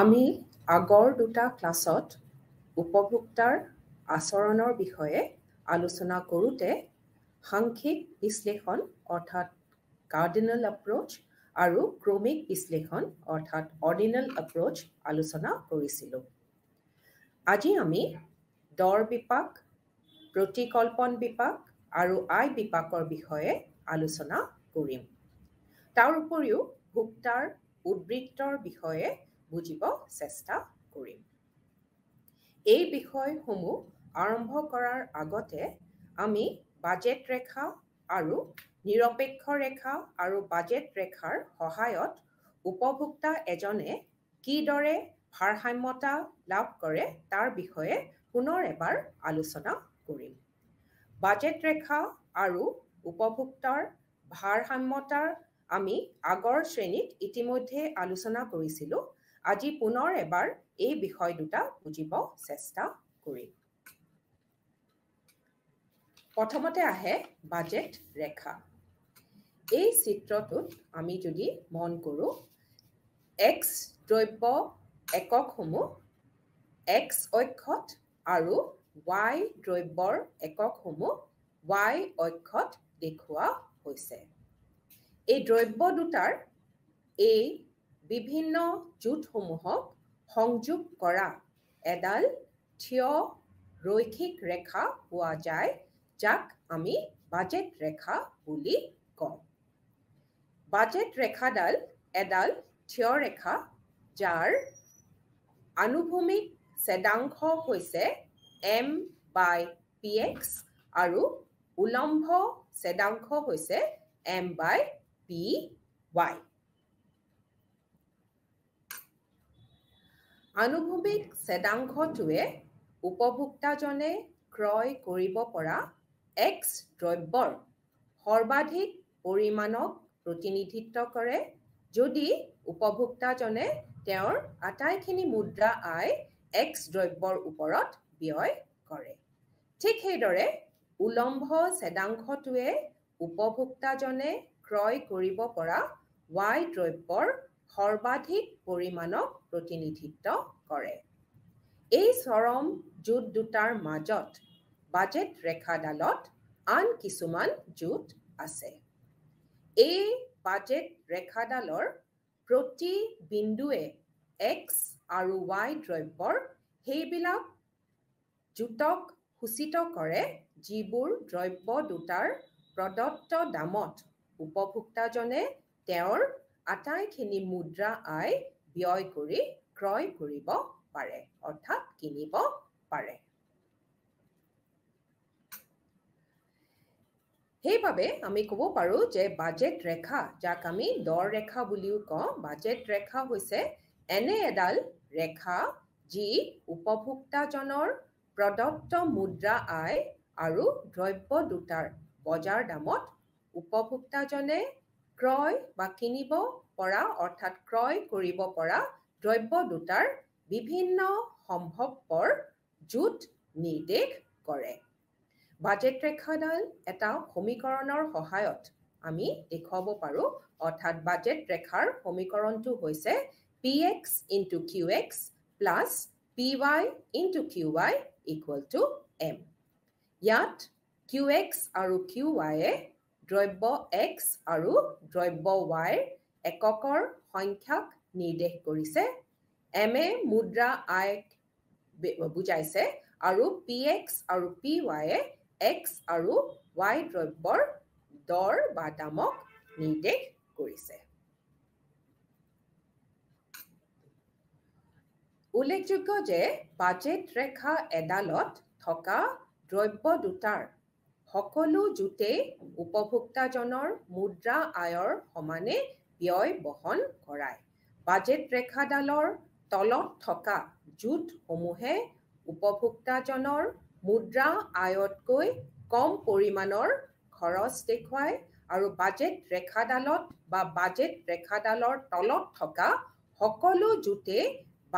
আমি আগৰ দুটা ক্লাছত উপভোক্তাৰ আচৰণৰ বিষয়ে আলোচনা কৰোঁতে সাংখ্যিক বিশ্লেষণ অৰ্থাৎ কাৰ্ডিনেল এপ্ৰ'চ আৰু ক্ৰমিক বিশ্লেষণ অৰ্থাৎ অৰ্ডিনেল এপ্ৰ'চ আলোচনা কৰিছিলোঁ আজি আমি দৰ বিপাক প্ৰতিকল্পন বিপাক আৰু আয় বিপাকৰ বিষয়ে আলোচনা কৰিম তাৰ উপৰিও ভোক্তাৰ উদ্বৃত্তৰ বিষয়ে বুজিব চেষ্টা কৰিম এই বিষয়সমূহ আৰম্ভ কৰাৰ আগতে আমি বাজেট ৰেখা আৰু নিৰপেক্ষ ৰেখা আৰু বাজেট ৰেখাৰ সহায়ত উপভোক্তা এজনে কিদৰে ভাৰসাম্যতা লাভ কৰে তাৰ বিষয়ে পুনৰ এবাৰ আলোচনা কৰিম বাজেট ৰেখা আৰু উপভোক্তাৰ ভাৰসাম্যতাৰ আমি আগৰ শ্ৰেণীত ইতিমধ্যে আলোচনা কৰিছিলোঁ আজি পুনৰ এবাৰ এই বিষয় দুটা বুজিব চেষ্টা কৰিম প্ৰথমতে আহে বাজেট ৰেখা এই চিত্ৰটোত আমি যদি মন কৰোঁ এক্স দ্ৰব্য এককসমূহ এক্স অক্ষত আৰু ৱাই দ্ৰব্যৰ এককসমূহ ৱাই অক্ষত দেখুওৱা হৈছে এই দ্ৰব্য দুটাৰ এই বিভিন্ন জোঁটসমূহক সংযোগ কৰা এডাল থিয় ৰৈখিক ৰেখা পোৱা যায় যাক আমি বাজেট ৰেখা বুলি কওঁ বাজেট ৰেখাডাল এডাল থিয় ৰেখা যাৰ আনুভূমিক চেদাংশ হৈছে এম বাই পি এক্স আৰু উলম্ব চেদাংশ হৈছে এম বাই পি ৱাই আনুভৱিক চেদাংশটোৱে উপভোক্তাজনে ক্ৰয় কৰিব পৰা এক্স দ্ৰব্যৰ সৰ্বাধিক পৰিমাণক প্ৰতিনিধিত্ব কৰে যদি উপভোক্তাজনে তেওঁৰ আটাইখিনি মুদ্ৰা আই এক্স দ্ৰব্যৰ ওপৰত ব্যয় কৰে ঠিক সেইদৰে উলম্ব চেদাংশটোৱে উপভোক্তাজনে ক্ৰয় কৰিব পৰা ৱাই দ্ৰব্যৰ সৰ্বাধিক পৰিমাণক প্ৰতিনিধিত্ব কৰে এই চৰম জোঁট দুটাৰ মাজত বাজেট ৰেখাডালত আন কিছুমান জোঁট আছে এই বাজেট ৰেখাডালৰ প্ৰতি বিন্দুৱে এক্স আৰু ৱাই দ্ৰব্যৰ সেইবিলাক জোঁটক সূচিত কৰে যিবোৰ দ্ৰব্য দুটাৰ প্ৰদত্ত দামত উপভোক্তাজনে তেওঁৰ আটাইখিনি মুদ্ৰা আয় ব্যয় কৰি ক্ৰয় কৰিব পাৰে অৰ্থাৎ কিনিব পাৰে সেইবাবে আমি ক'ব পাৰোঁ যে বাজেট ৰেখা যাক আমি দৰ ৰেখা বুলিও কওঁ বাজেট ৰেখা হৈছে এনে এডাল ৰেখা যি উপভোক্তাজনৰ প্ৰদত্ত মুদ্ৰা আয় আৰু দ্ৰব্য দুটাৰ বজাৰ দামত উপভোক্তাজনে ক্ৰয় বা কিনিব পৰা অৰ্থাৎ ক্ৰয় কৰিব পৰা দ্ৰব্য দুটাৰ বিভিন্ন সম্ভৱপৰ জোঁট নিৰ্দেশ কৰে বাজেট ৰেখাডাল এটা সমীকৰণৰ সহায়ত আমি দেখুৱাব পাৰোঁ অৰ্থাৎ বাজেট ৰেখাৰ সমীকৰণটো হৈছে P X into Q X plus P Y into Q Y equal to M ইয়াত কিউ এক্স আৰু কিউ ৱাইয়ে দ্ৰব্য এক্স আৰু দ্ৰব্য ৱাইৰ এককৰ সংখ্যাক নিৰ্দেশ কৰিছে এম এ মুদ্ৰা আই বুজাইছে আৰু পি এক্স আৰু পি ৱাইয়ে এক্স আৰু ৱাই দ্ৰব্যৰ দৰ বা দামক নিৰ্দেশ কৰিছে উল্লেখযোগ্য যে বাজেট ৰেখা এডালত থকা দ্ৰব্য দুটাৰ সকলো জোঁটেই উপভোক্তাজনৰ মুদ্ৰা আয়ৰ সমানে ব্যয় বহন কৰায় বাজেট ৰেখাডালৰ তলত থকা জোঁটসমূহে উপভোক্তাজনৰ মুদ্ৰা আয়তকৈ কম পৰিমাণৰ খৰচ দেখুৱায় আৰু বাজেট ৰেখাডালত বা বাজেট ৰেখাডালৰ তলত থকা সকলো জোঁটে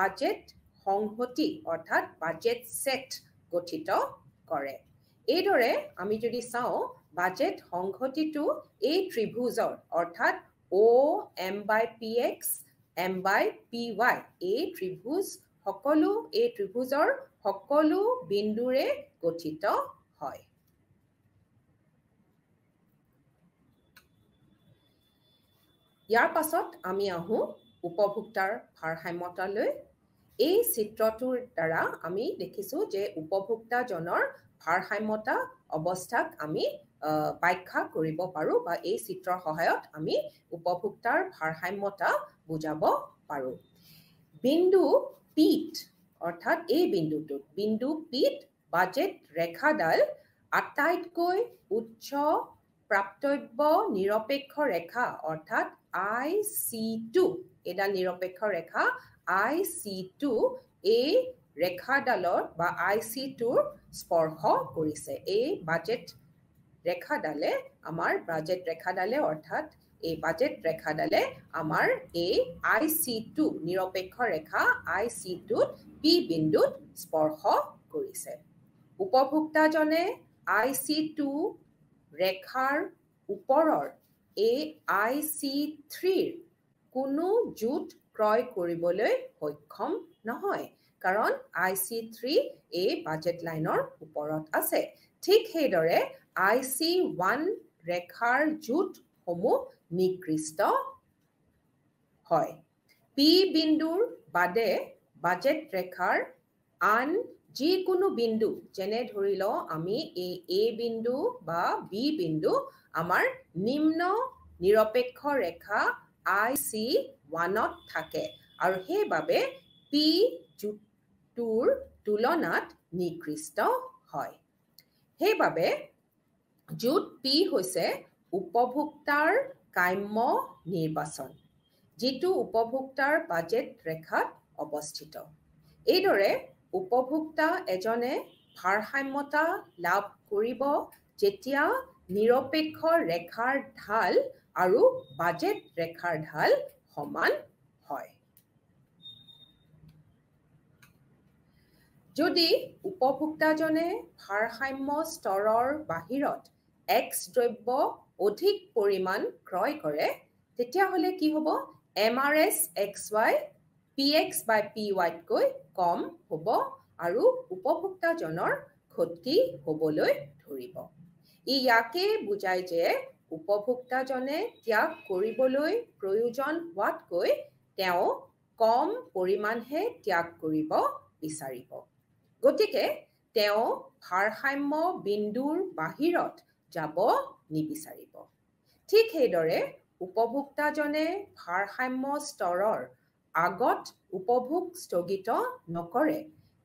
বাজেট সংহতি অৰ্থাৎ বাজেট ছেট গঠিত কৰে এইদৰে আমি যদি চাওঁ বাজেট সংহতিটো এই ত্ৰিভুজৰ অৰ্থাৎ O' M by P X M by P Y এই ত্ৰিভুজ সকলো এই ত্ৰিভুজৰ সকলো বিন্দুৰে গঠিত হয় ইয়াৰ পাছত আমি আহোঁ উপভোক্তাৰ ভাৰসাম্যতালৈ এই চিত্ৰটোৰ দ্বাৰা আমি দেখিছোঁ যে উপভোক্তাজনৰ ভাৰসাম্যতা অৱস্থাক আমি ব্যাখ্যা কৰিব পাৰোঁ বা এই চিত্ৰৰ সহায়ত আমি উপভোক্তাৰ ভাৰসাম্যতা বুজাব পাৰোঁ বিন্দু পীঠ অৰ্থাৎ এই বিন্দুটোত বিন্দু পিট বাজেট ৰেখাডাল আটাইতকৈ উচ্চ প্ৰাপ্তব্য নিৰপেক্ষ ৰেখা অৰ্থাৎ আই চি টু এইডাল নিৰপেক্ষ ৰেখা আই চি টু এই ৰেখাডালৰ বা আই চি টোৰ স্পৰ্শ কৰিছে এই বাজেট ৰেখাডালে আমাৰ বাজেট ৰেখাডালে অৰ্থাৎ এই বাজেট ৰেখাডালে আমাৰ এই আই চি টু নিৰপেক্ষ ৰেখা আই চি টুত পি বিন্দুত স্পৰ্শ কৰিছে উপভোক্তাজনে আই চি টু ৰেখাৰ ওপৰৰ এই আই চি থ্ৰীৰ কোনো জোঁট ক্ৰয় কৰিবলৈ সক্ষম নহয় কাৰণ আই চি থ্ৰী এই বাজেট লাইনৰ ওপৰত আছে ঠিক সেইদৰে আই চি ওৱান ৰেখাৰ জোঁটসমূহ নিকৃষ্ট হয় পি বিন্দুৰ বাদে বাজেট ৰেখাৰ আন যিকোনো বিন্দু যেনে ধৰি লওঁ আমি এই এ বিন্দু বা বি বিন্দু আমাৰ নিম্ন নিৰপেক্ষ ৰেখা আই চি ওৱানত থাকে আৰু সেইবাবে পি জোঁট তোৰ তুলনাত নিকৃষ্ট হয় সেইবাবে য'ত পি হৈছে উপভোক্তাৰ কাম্য নিৰ্বাচন যিটো উপভোক্তাৰ বাজেট ৰেখাত অৱস্থিত এইদৰে উপভোক্তা এজনে ভাৰসাম্যতা লাভ কৰিব যেতিয়া নিৰপেক্ষ ৰেখাৰ ঢাল আৰু বাজেট ৰেখাৰ ঢাল সমান হয় যদি উপভোক্তাজনে ভাৰসাম্য স্তৰৰ বাহিৰত এক্স দ্ৰব্য অধিক পৰিমাণ ক্ৰয় কৰে তেতিয়াহ'লে কি হ'ব M R S X Y P X by P ৱাইতকৈ কম হ'ব আৰু উপভোক্তাজনৰ ক্ষতি হ'বলৈ ধৰিব ই ইয়াকে বুজায় যে উপভোক্তাজনে ত্যাগ কৰিবলৈ প্ৰয়োজন হোৱাতকৈ তেওঁ কম পৰিমাণহে ত্যাগ কৰিব বিচাৰিব গতিকে তেওঁ ভাৰসাম্য বিন্দুৰ বাহিৰত যাব নিবিচাৰিব ঠিক সেইদৰে উপভোক্তাজনে ভাৰসাম্য স্তৰৰ আগত উপভোগ স্থগিত নকৰে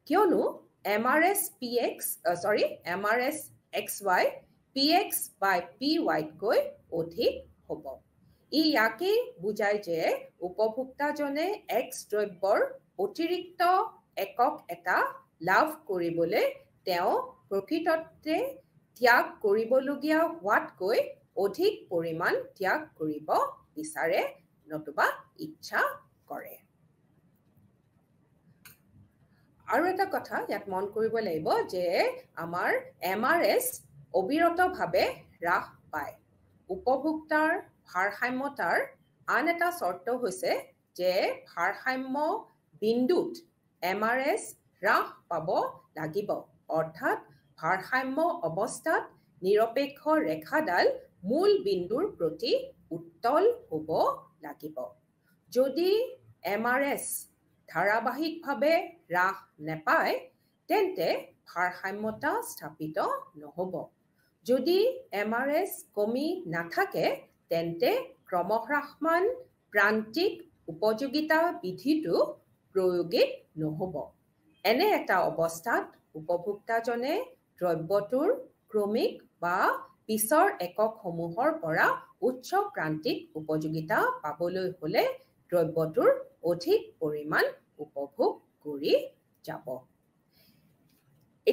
কিয়নো M R S P X চৰি M R S X Y P X by P ৱাইতকৈ অধিক হ'ব ই ইয়াকেই বুজায় যে উপভোক্তাজনে এক্স দ্ৰব্যৰ অতিৰিক্ত একক এটা লাভ কৰিবলৈ তেওঁ প্ৰকৃততে ত্যাগ কৰিবলগীয়া হোৱাতকৈ অধিক পৰিমাণ ত্যাগ কৰিব বিচাৰে নতুবা ইচ্ছা কৰে আৰু এটা কথা ইয়াত মন কৰিব লাগিব যে আমাৰ এম আৰ এছ অবিৰতভাৱে হ্ৰাস পায় উপভোক্তাৰ ভাৰসাম্যতাৰ আন এটা চৰ্ত হৈছে যে ভাৰসাম্য বিন্দুত এম আৰ এছ হ্ৰাস পাব লাগিব অৰ্থাৎ ভাৰসাম্য অৱস্থাত নিৰপেক্ষ ৰেখাডাল মূল বিন্দুৰ প্ৰতি উত্তল হ'ব লাগিব যদি এম আৰ এছ ধাৰাবাহিকভাৱে হ্ৰাস নেপায় তেন্তে ভাৰসাম্যতা স্থাপিত নহ'ব যদি এম আৰ এছ কমি নাথাকে তেন্তে ক্ৰমহ্ৰাসমান প্ৰান্তিক উপযোগিতা বিধিটো প্ৰয়োগিত নহ'ব এনে এটা অৱস্থাত উপভোক্তাজনে দ্ৰব্যটোৰ ক্ৰমিক বা পিছৰ এককসমূহৰ পৰা উচ্চ প্ৰান্তিক উপযোগিতা পাবলৈ হ'লে দ্ৰব্যটোৰ অধিক পৰিমাণ উপভোগ কৰি যাব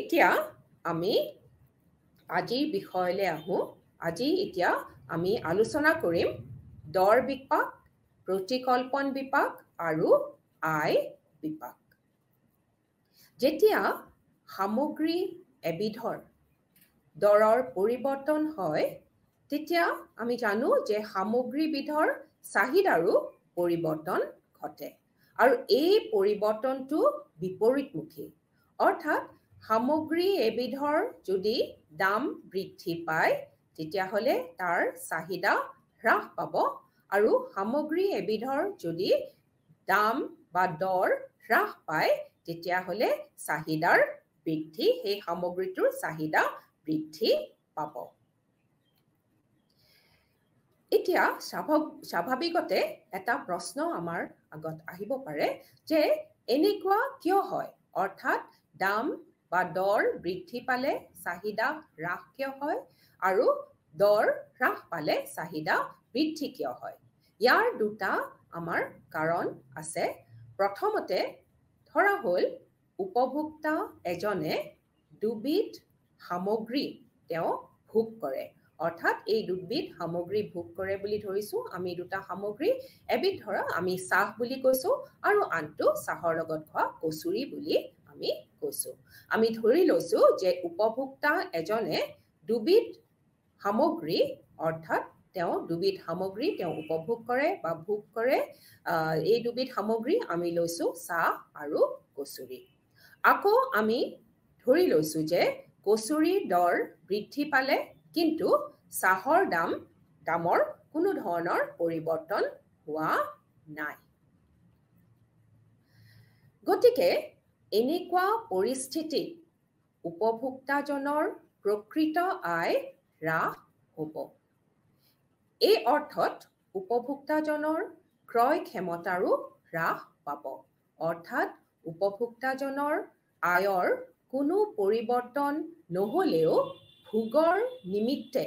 এতিয়া আমি আজিৰ বিষয়লৈ আহোঁ আজি এতিয়া আমি আলোচনা কৰিম দৰ বিপাক প্ৰতিকল্পন বিপাক আৰু আয় বিপাক যেতিয়া সামগ্ৰী এবিধৰ দৰৰ পৰিৱৰ্তন হয় তেতিয়া আমি জানো যে সামগ্ৰীবিধৰ চাহিদাৰো পৰিৱৰ্তন ঘটে আৰু এই পৰিৱৰ্তনটো বিপৰীতমুখী অৰ্থাৎ সামগ্ৰী এবিধৰ যদি দাম বৃদ্ধি পায় তেতিয়াহ'লে তাৰ চাহিদা হ্ৰাস পাব আৰু সামগ্ৰী এবিধৰ যদি দাম বা দৰ হ্ৰাস পায় তেতিয়াহ'লে চাহিদাৰ বৃদ্ধি সেই সামগ্ৰীটোৰ চাহিদা বৃদ্ধি পাব এতিয়া স্বাভাৱিকতে এটা প্ৰশ্ন আমাৰ আগত আহিব পাৰে যে এনেকুৱা কিয় হয় অৰ্থাৎ দাম বা দৰ বৃদ্ধি পালে চাহিদা হ্ৰাস কিয় হয় আৰু দৰ হ্ৰাস পালে চাহিদা বৃদ্ধি কিয় হয় ইয়াৰ দুটা আমাৰ কাৰণ আছে প্ৰথমতে ধৰা হ'ল উপভোক্তা এজনে দুবিধ সামগ্ৰী তেওঁ ভোগ কৰে অৰ্থাৎ এই দুবিধ সামগ্ৰী ভোগ কৰে বুলি ধৰিছোঁ আমি দুটা সামগ্ৰী এবিধ ধৰক আমি চাহ বুলি কৈছোঁ আৰু আনটো চাহৰ লগত খোৱা কচুৰি বুলি আমি কৈছোঁ আমি ধৰি লৈছোঁ যে উপভোক্তা এজনে দুবিধ সামগ্ৰী অৰ্থাৎ তেওঁ দুবিধ সামগ্ৰী তেওঁ উপভোগ কৰে বা ভোগ কৰে এই দুবিধ সামগ্ৰী আমি লৈছোঁ চাহ আৰু কচুৰি আকৌ আমি ধৰি লৈছোঁ যে কচুৰিৰ দৰ বৃদ্ধি পালে কিন্তু চাহৰ দাম দামৰ কোনো ধৰণৰ পৰিৱৰ্তন হোৱা নাই গতিকে এনেকুৱা পৰিস্থিতিত উপভোক্তাজনৰ প্ৰকৃত আয় হ্ৰাস হ'ব এই অৰ্থত উপভোক্তাজনৰ ক্ৰয় ক্ষমতাৰো হ্ৰাস পাব অৰ্থাৎ উপভোক্তাজনৰ আয়ৰ কোনো পৰিৱৰ্তন নহ'লেও ভোগৰ নিমিত্তে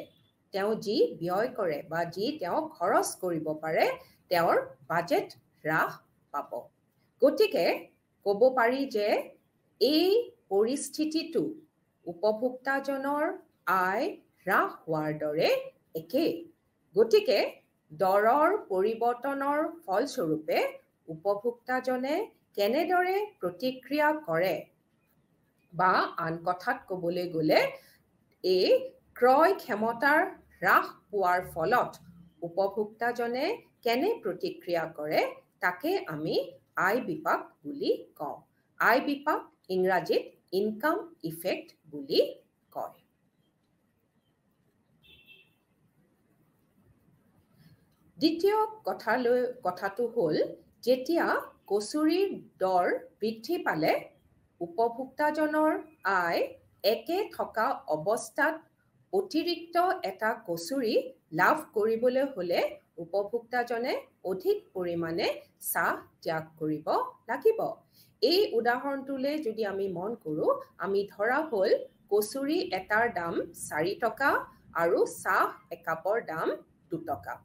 তেওঁ যি ব্যয় কৰে বা যি তেওঁ খৰচ কৰিব পাৰে তেওঁৰ বাজেট হ্ৰাস পাব গতিকে ক'ব পাৰি যে এই পৰিস্থিতিটো উপভোক্তাজনৰ আয় হ্ৰাস হোৱাৰ দৰে একেই গতিকে দৰৰ পৰিৱৰ্তনৰ ফলস্বৰূপে উপভোক্তাজনে কেনেদৰে প্ৰতিক্ৰিয়া কৰে বা আন কথাত ক'বলৈ গ'লে এই ক্ৰয় ক্ষমতাৰ হ্ৰাস পোৱাৰ ফলত উপভোক্তাজনে কেনে প্ৰতিক্ৰিয়া কৰে তাকে আমি আই বিপাক বুলি কওঁ আই বিপাক ইংৰাজীত ইনকাম ইফেক্ট বুলি কয় দ্বিতীয় কথালৈ কথাটো হ'ল যেতিয়া কচুৰীৰ দৰ বৃদ্ধি পালে উপভোক্তাজনৰ আয় একে থকা অৱস্থাত অতিৰিক্ত এটা কচুৰী লাভ কৰিবলৈ হ'লে উপভোক্তাজনে অধিক পৰিমাণে চাহ ত্যাগ কৰিব লাগিব এই উদাহৰণটোলৈ যদি আমি মন কৰোঁ আমি ধৰা হ'ল কচুৰী এটাৰ দাম চাৰি টকা আৰু চাহ একাপৰ দাম দুটকা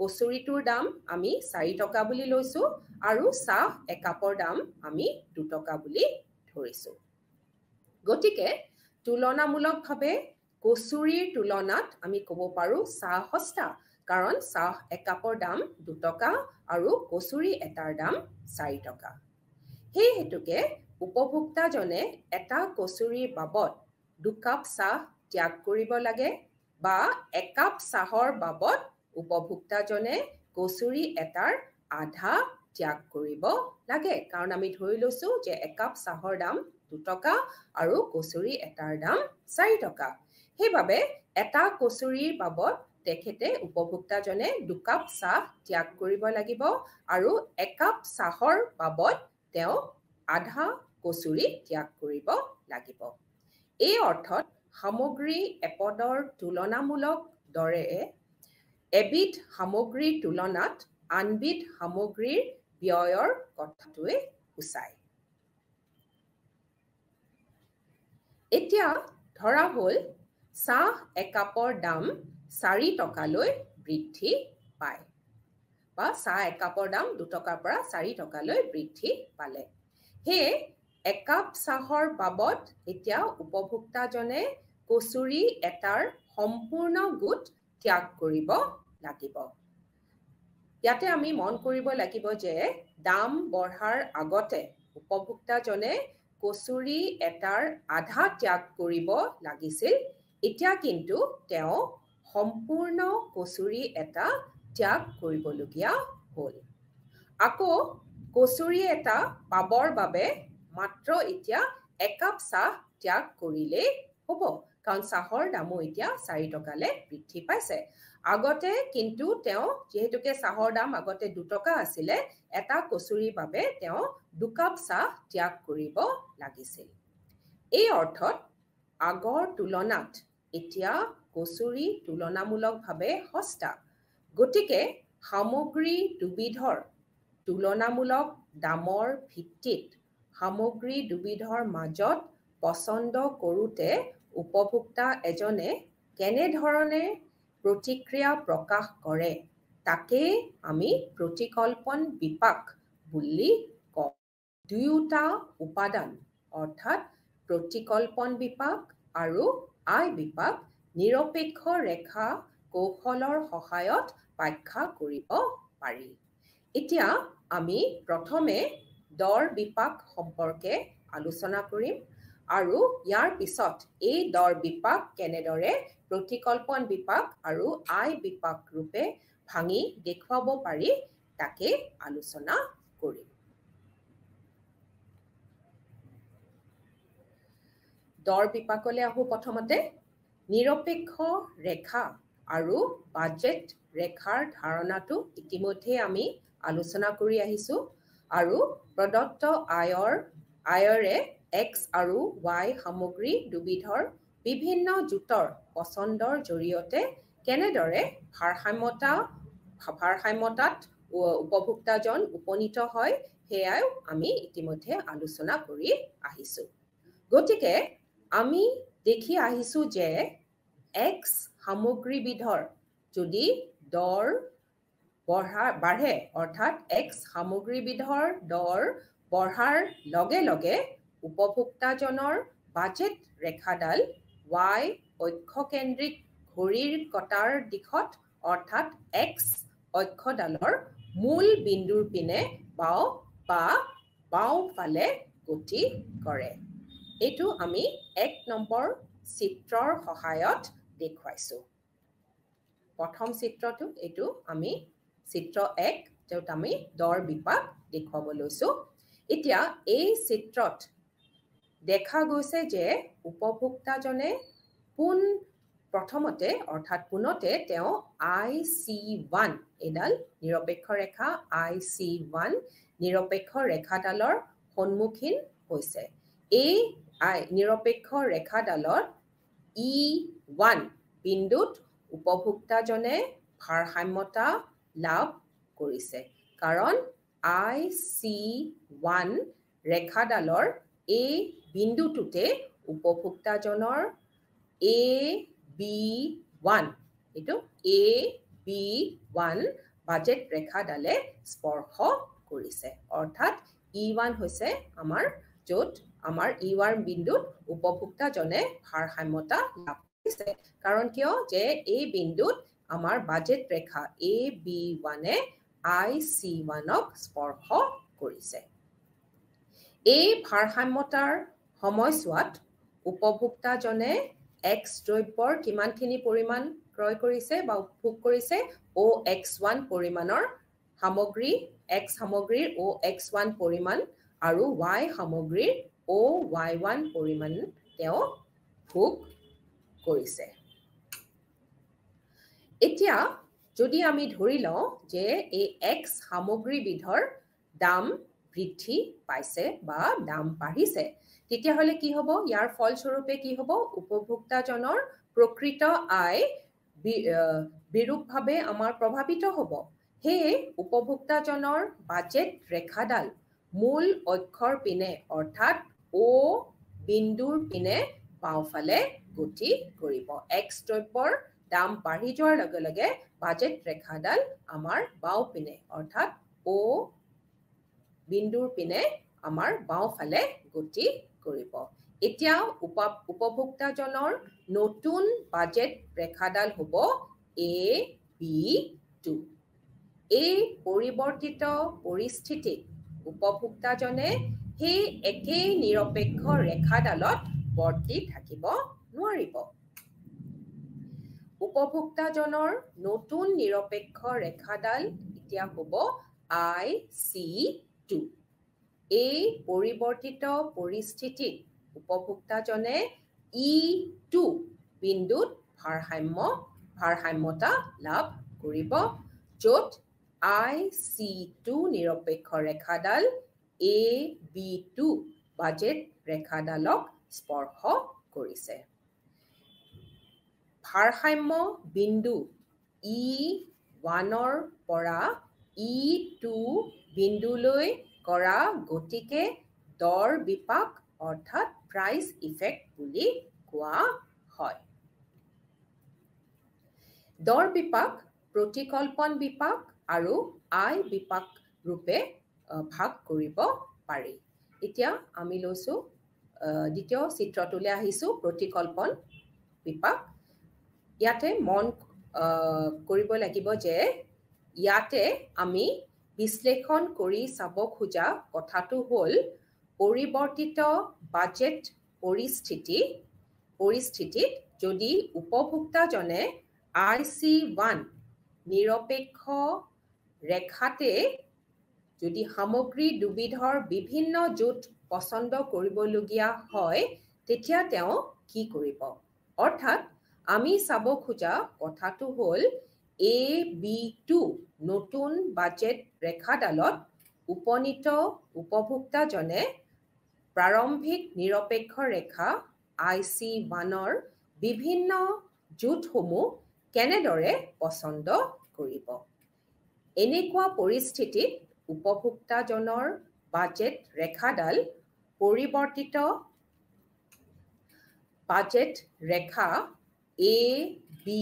কচুৰিটোৰ দাম আমি চাৰি টকা বুলি লৈছোঁ আৰু চাহ একাপৰ দাম আমি দুটকা বুলি ধৰিছোঁ গতিকে তুলনামূলকভাৱে কচুৰিৰ তুলনাত আমি ক'ব পাৰোঁ চাহ সস্তা কাৰণ চাহ একাপৰ দাম দুটকা আৰু কচুৰি এটাৰ দাম চাৰি টকা সেই হেতুকে উপভোক্তাজনে এটা কচুৰিৰ বাবদ দুকাপ চাহ ত্যাগ কৰিব লাগে বা একাপ চাহৰ বাবদ উপভোক্তাজনে কচুৰি এটাৰ আধা ত্যাগ কৰিব লাগে কাৰণ আমি ধৰি লৈছোঁ যে একাপ চাহৰ দাম দুটকা আৰু কচুৰি এটাৰ দাম চাৰি টকা সেইবাবে এটা কচুৰিৰ বাবদ তেখেতে উপভোক্তাজনে দুকাপ চাহ ত্যাগ কৰিব লাগিব আৰু একাপ চাহৰ বাবদ তেওঁ আধা কচুৰি ত্যাগ কৰিব লাগিব এই অৰ্থত সামগ্ৰী এপদৰ তুলনামূলক দৰে এবিধ সামগ্ৰীৰ তুলনাত আনবিধ সামগ্ৰীৰ ব্যয়ৰ কথাটোৱে সূচায় এতিয়া ধৰা হ'ল চাহ একাপৰ দাম চাৰি টকালৈ বৃদ্ধি পায় বা চাহ একাপৰ দাম দুটকাৰ পৰা চাৰি টকালৈ বৃদ্ধি পালে সেয়ে একাপ চাহৰ বাবদ এতিয়া উপভোক্তাজনে কচুৰি এটাৰ সম্পূৰ্ণ গোট ত্যাগ কৰিব লাগিব ইয়াতে আমি মন কৰিব লাগিব যে দাম বঢ়াৰ আগতে উপভোক্তাজনে কচুৰি এটাৰ আধা ত্যাগ কৰিব লাগিছিল এতিয়া কিন্তু তেওঁ সম্পূৰ্ণ কচুৰি এটা ত্যাগ কৰিবলগীয়া হ'ল আকৌ কচুৰি এটা পাবৰ বাবে মাত্ৰ এতিয়া একাপ চাহ ত্যাগ কৰিলেই হ'ব কাৰণ চাহৰ দামো এতিয়া চাৰি টকালৈ বৃদ্ধি পাইছে আগতে কিন্তু তেওঁ যিহেতুকে চাহৰ দাম আগতে দুটকা আছিলে এটা কচুৰীৰ বাবে তেওঁ দুকাপ চাহ ত্যাগ কৰিব লাগিছিল এই অৰ্থত আগৰ তুলনাত এতিয়া কচুৰি তুলনামূলকভাৱে সস্তা গতিকে সামগ্ৰী দুবিধৰ তুলনামূলক দামৰ ভিত্তিত সামগ্ৰী দুবিধৰ মাজত পচন্দ কৰোঁতে উপভোক্তা এজনে কেনেধৰণে প্ৰতিক্ৰিয়া প্ৰকাশ কৰে তাকেই আমি প্ৰতিকল্পন বিপাক বুলি কওঁ দুয়োটা উপাদান অৰ্থাৎ প্ৰতিকল্পন বিপাক আৰু আয় বিপাক নিৰপেক্ষ ৰেখা কৌশলৰ সহায়ত ব্যাখ্যা কৰিব পাৰি এতিয়া আমি প্ৰথমে দৰ বিপাক সম্পৰ্কে আলোচনা কৰিম আৰু ইয়াৰ পিছত এই দৰ বিপাক কেনেদৰে প্ৰতিকল্পন বিপাক আৰু আই বিপাক ৰূপে ভাঙি দেখুৱাব পাৰি তাকে আলোচনা কৰিম দৰ বিপাকলৈ আহোঁ প্ৰথমতে নিৰপেক্ষ ৰেখা আৰু বাজেট ৰেখাৰ ধাৰণাটো ইতিমধ্যে আমি আলোচনা কৰি আহিছোঁ আৰু প্ৰদত্ত আয়ৰ আয়ৰে এক্স আৰু ৱাই সামগ্ৰী দুবিধৰ বিভিন্ন জোঁটৰ পচন্দৰ জৰিয়তে কেনেদৰে ভাৰসাম্যতা ভাৰসাম্যতাত উপভোক্তাজন উপনীত হয় সেয়াও আমি ইতিমধ্যে আলোচনা কৰি আহিছোঁ গতিকে আমি দেখি আহিছোঁ যে এক্স সামগ্ৰীবিধৰ যদি দৰ বঢ়া বাঢ়ে অৰ্থাৎ এক্স সামগ্ৰীবিধৰ দৰ বঢ়াৰ লগে লগে উপভোক্তাজনৰ বাজেট ৰেখাডাল ৱাই অক্ষকেন্দ্ৰিক ঘড়ীৰ কটাৰ দিশত অৰ্থাৎ এক্স অক্ষডালৰ মূল বিন্দুৰ পিনে বাওঁ বা বাওঁফালে গতি কৰে এইটো আমি এক নম্বৰ চিত্ৰৰ সহায়ত দেখুৱাইছোঁ প্ৰথম চিত্ৰটো এইটো আমি চিত্ৰ এক য'ত আমি দৰ বিপাক দেখুৱাব লৈছোঁ এতিয়া এই চিত্ৰত দেখা গৈছে যে উপভোক্তাজনে পোন প্ৰথমতে অৰ্থাৎ পোনতে তেওঁ আই চি ওৱান এইডাল নিৰপেক্ষ ৰেখা আই চি ওৱান নিৰপেক্ষ ৰেখাডালৰ সন্মুখীন হৈছে এই আই নিৰপেক্ষ ৰেখাডালত ই ওৱান বিন্দুত উপভোক্তাজনে ভাৰসাম্যতা লাভ কৰিছে কাৰণ আই চি ওৱান ৰেখাডালৰ এই বিন্দুটোতে উপভোক্তাজনৰ এ বি ওৱান এইটো এ বি ওৱান বাজেট ৰেখাডালে স্পৰ্শ কৰিছে অৰ্থাৎ ই e ওৱান হৈছে আমাৰ য'ত আমাৰ ই e ওৱান বিন্দুত উপভোক্তাজনে ভাৰসাম্যতা লাভ কৰিছে কাৰণ কিয় যে এই বিন্দুত আমাৰ বাজেট ৰেখা এ বি ওৱানে আই চি ওৱানক স্পৰ্শ কৰিছে এই ভাৰসাম্যতাৰ সময়ছোৱাত উপভোক্তাজনে এক্স দ্ৰব্যৰ কিমানখিনি পৰিমাণ ক্ৰয় কৰিছে বা উপভোগ কৰিছে অ' এক্স ওৱান পৰিমাণৰ সামগ্ৰী এক্স সামগ্ৰীৰ অ' এক্স ওৱান পৰিমাণ আৰু ৱাই সামগ্ৰীৰ অ' ৱাই ওৱান পৰিমাণ তেওঁ ভোগ কৰিছে এতিয়া যদি আমি ধৰি লওঁ যে এই এক্স সামগ্ৰীবিধৰ দাম বৃদ্ধি পাইছে বা দাম বাঢ়িছে তেতিয়াহ'লে কি হ'ব ইয়াৰ ফলস্বৰূপে কি হ'ব উপভোক্তাজনৰ প্ৰকৃত আয় বিৰূপভাৱে আমাৰ প্ৰভাৱিত হ'ব সেয়ে উপভোক্তাজনৰ বাজেট ৰেখাডাল মূল অক্ষৰ পিনে অৰ্থাৎ অ' বিন্দুৰ পিনে বাওঁফালে গতি কৰিব এক্স দ্ৰব্যৰ দাম বাঢ়ি যোৱাৰ লগে লগে বাজেট ৰেখাডাল আমাৰ পিনে অৰ্থাৎ অ' বিন্দুৰ পিনে আমাৰ বাওঁফালে গতি কৰিব এতিয়া উপভোক্তাজনৰ নতুন বাজেট ৰেখাডাল হ'ব এ বি টু এই পৰিৱৰ্তিত পৰিস্থিতিত উপভোক্তাজনে সেই একেই নিৰপেক্ষ ৰেখাডালত বৰ্তি থাকিব নোৱাৰিব উপভোক্তাজনৰ নতুন নিৰপেক্ষ ৰেখাডাল এতিয়া হ'ব আই চি টু এই পৰিৱৰ্তিত পৰিস্থিতিত উপভোক্তাজনে ই e টু বিন্দুত ভাৰসাম্য ভাৰসাম্যতা লাভ কৰিব য'ত আই চি টু নিৰপেক্ষ ৰেখাডাল এ বি টু বাজেট ৰেখাডালক স্পৰ্শ কৰিছে ভাৰসাম্য বিন্দু ই e ওৱানৰ পৰা ই e টু বিন্দুলৈ কৰা গতিকে দৰ বিপাক অৰ্থাৎ প্ৰাইজ ইফেক্ট বুলি কোৱা হয় দৰ বিপাক প্ৰতিকল্পন বিপাক আৰু আয় বিপাক ৰূপে ভাগ কৰিব পাৰি এতিয়া আমি লৈছোঁ দ্বিতীয় চিত্ৰটোলৈ আহিছোঁ প্ৰতিকল্পন বিপাক ইয়াতে মন কৰিব লাগিব যে ইয়াতে আমি বিশ্লেষণ কৰি চাব খোজা কথাটো হ'ল পৰিৱৰ্তিত বাজেট পৰিস্থিতি পৰিস্থিতিত যদি উপভোক্তাজনে আই চি ওৱান নিৰপেক্ষ ৰেখাতে যদি সামগ্ৰী দুবিধৰ বিভিন্ন জোঁট পচন্দ কৰিবলগীয়া হয় তেতিয়া তেওঁ কি কৰিব অৰ্থাৎ আমি চাব খোজা কথাটো হ'ল এ বি টু নতুন বাজেট ৰেখাডালত উপনীত উপভোক্তাজনে প্ৰাৰম্ভিক নিৰপেক্ষ ৰেখা আই চি ওৱানৰ বিভিন্ন জোঁটসমূহ কেনেদৰে পচন্দ কৰিব এনেকুৱা পৰিস্থিতিত উপভোক্তাজনৰ বাজেট ৰেখাডাল পৰিৱৰ্তিত বাজেট ৰেখা এ বি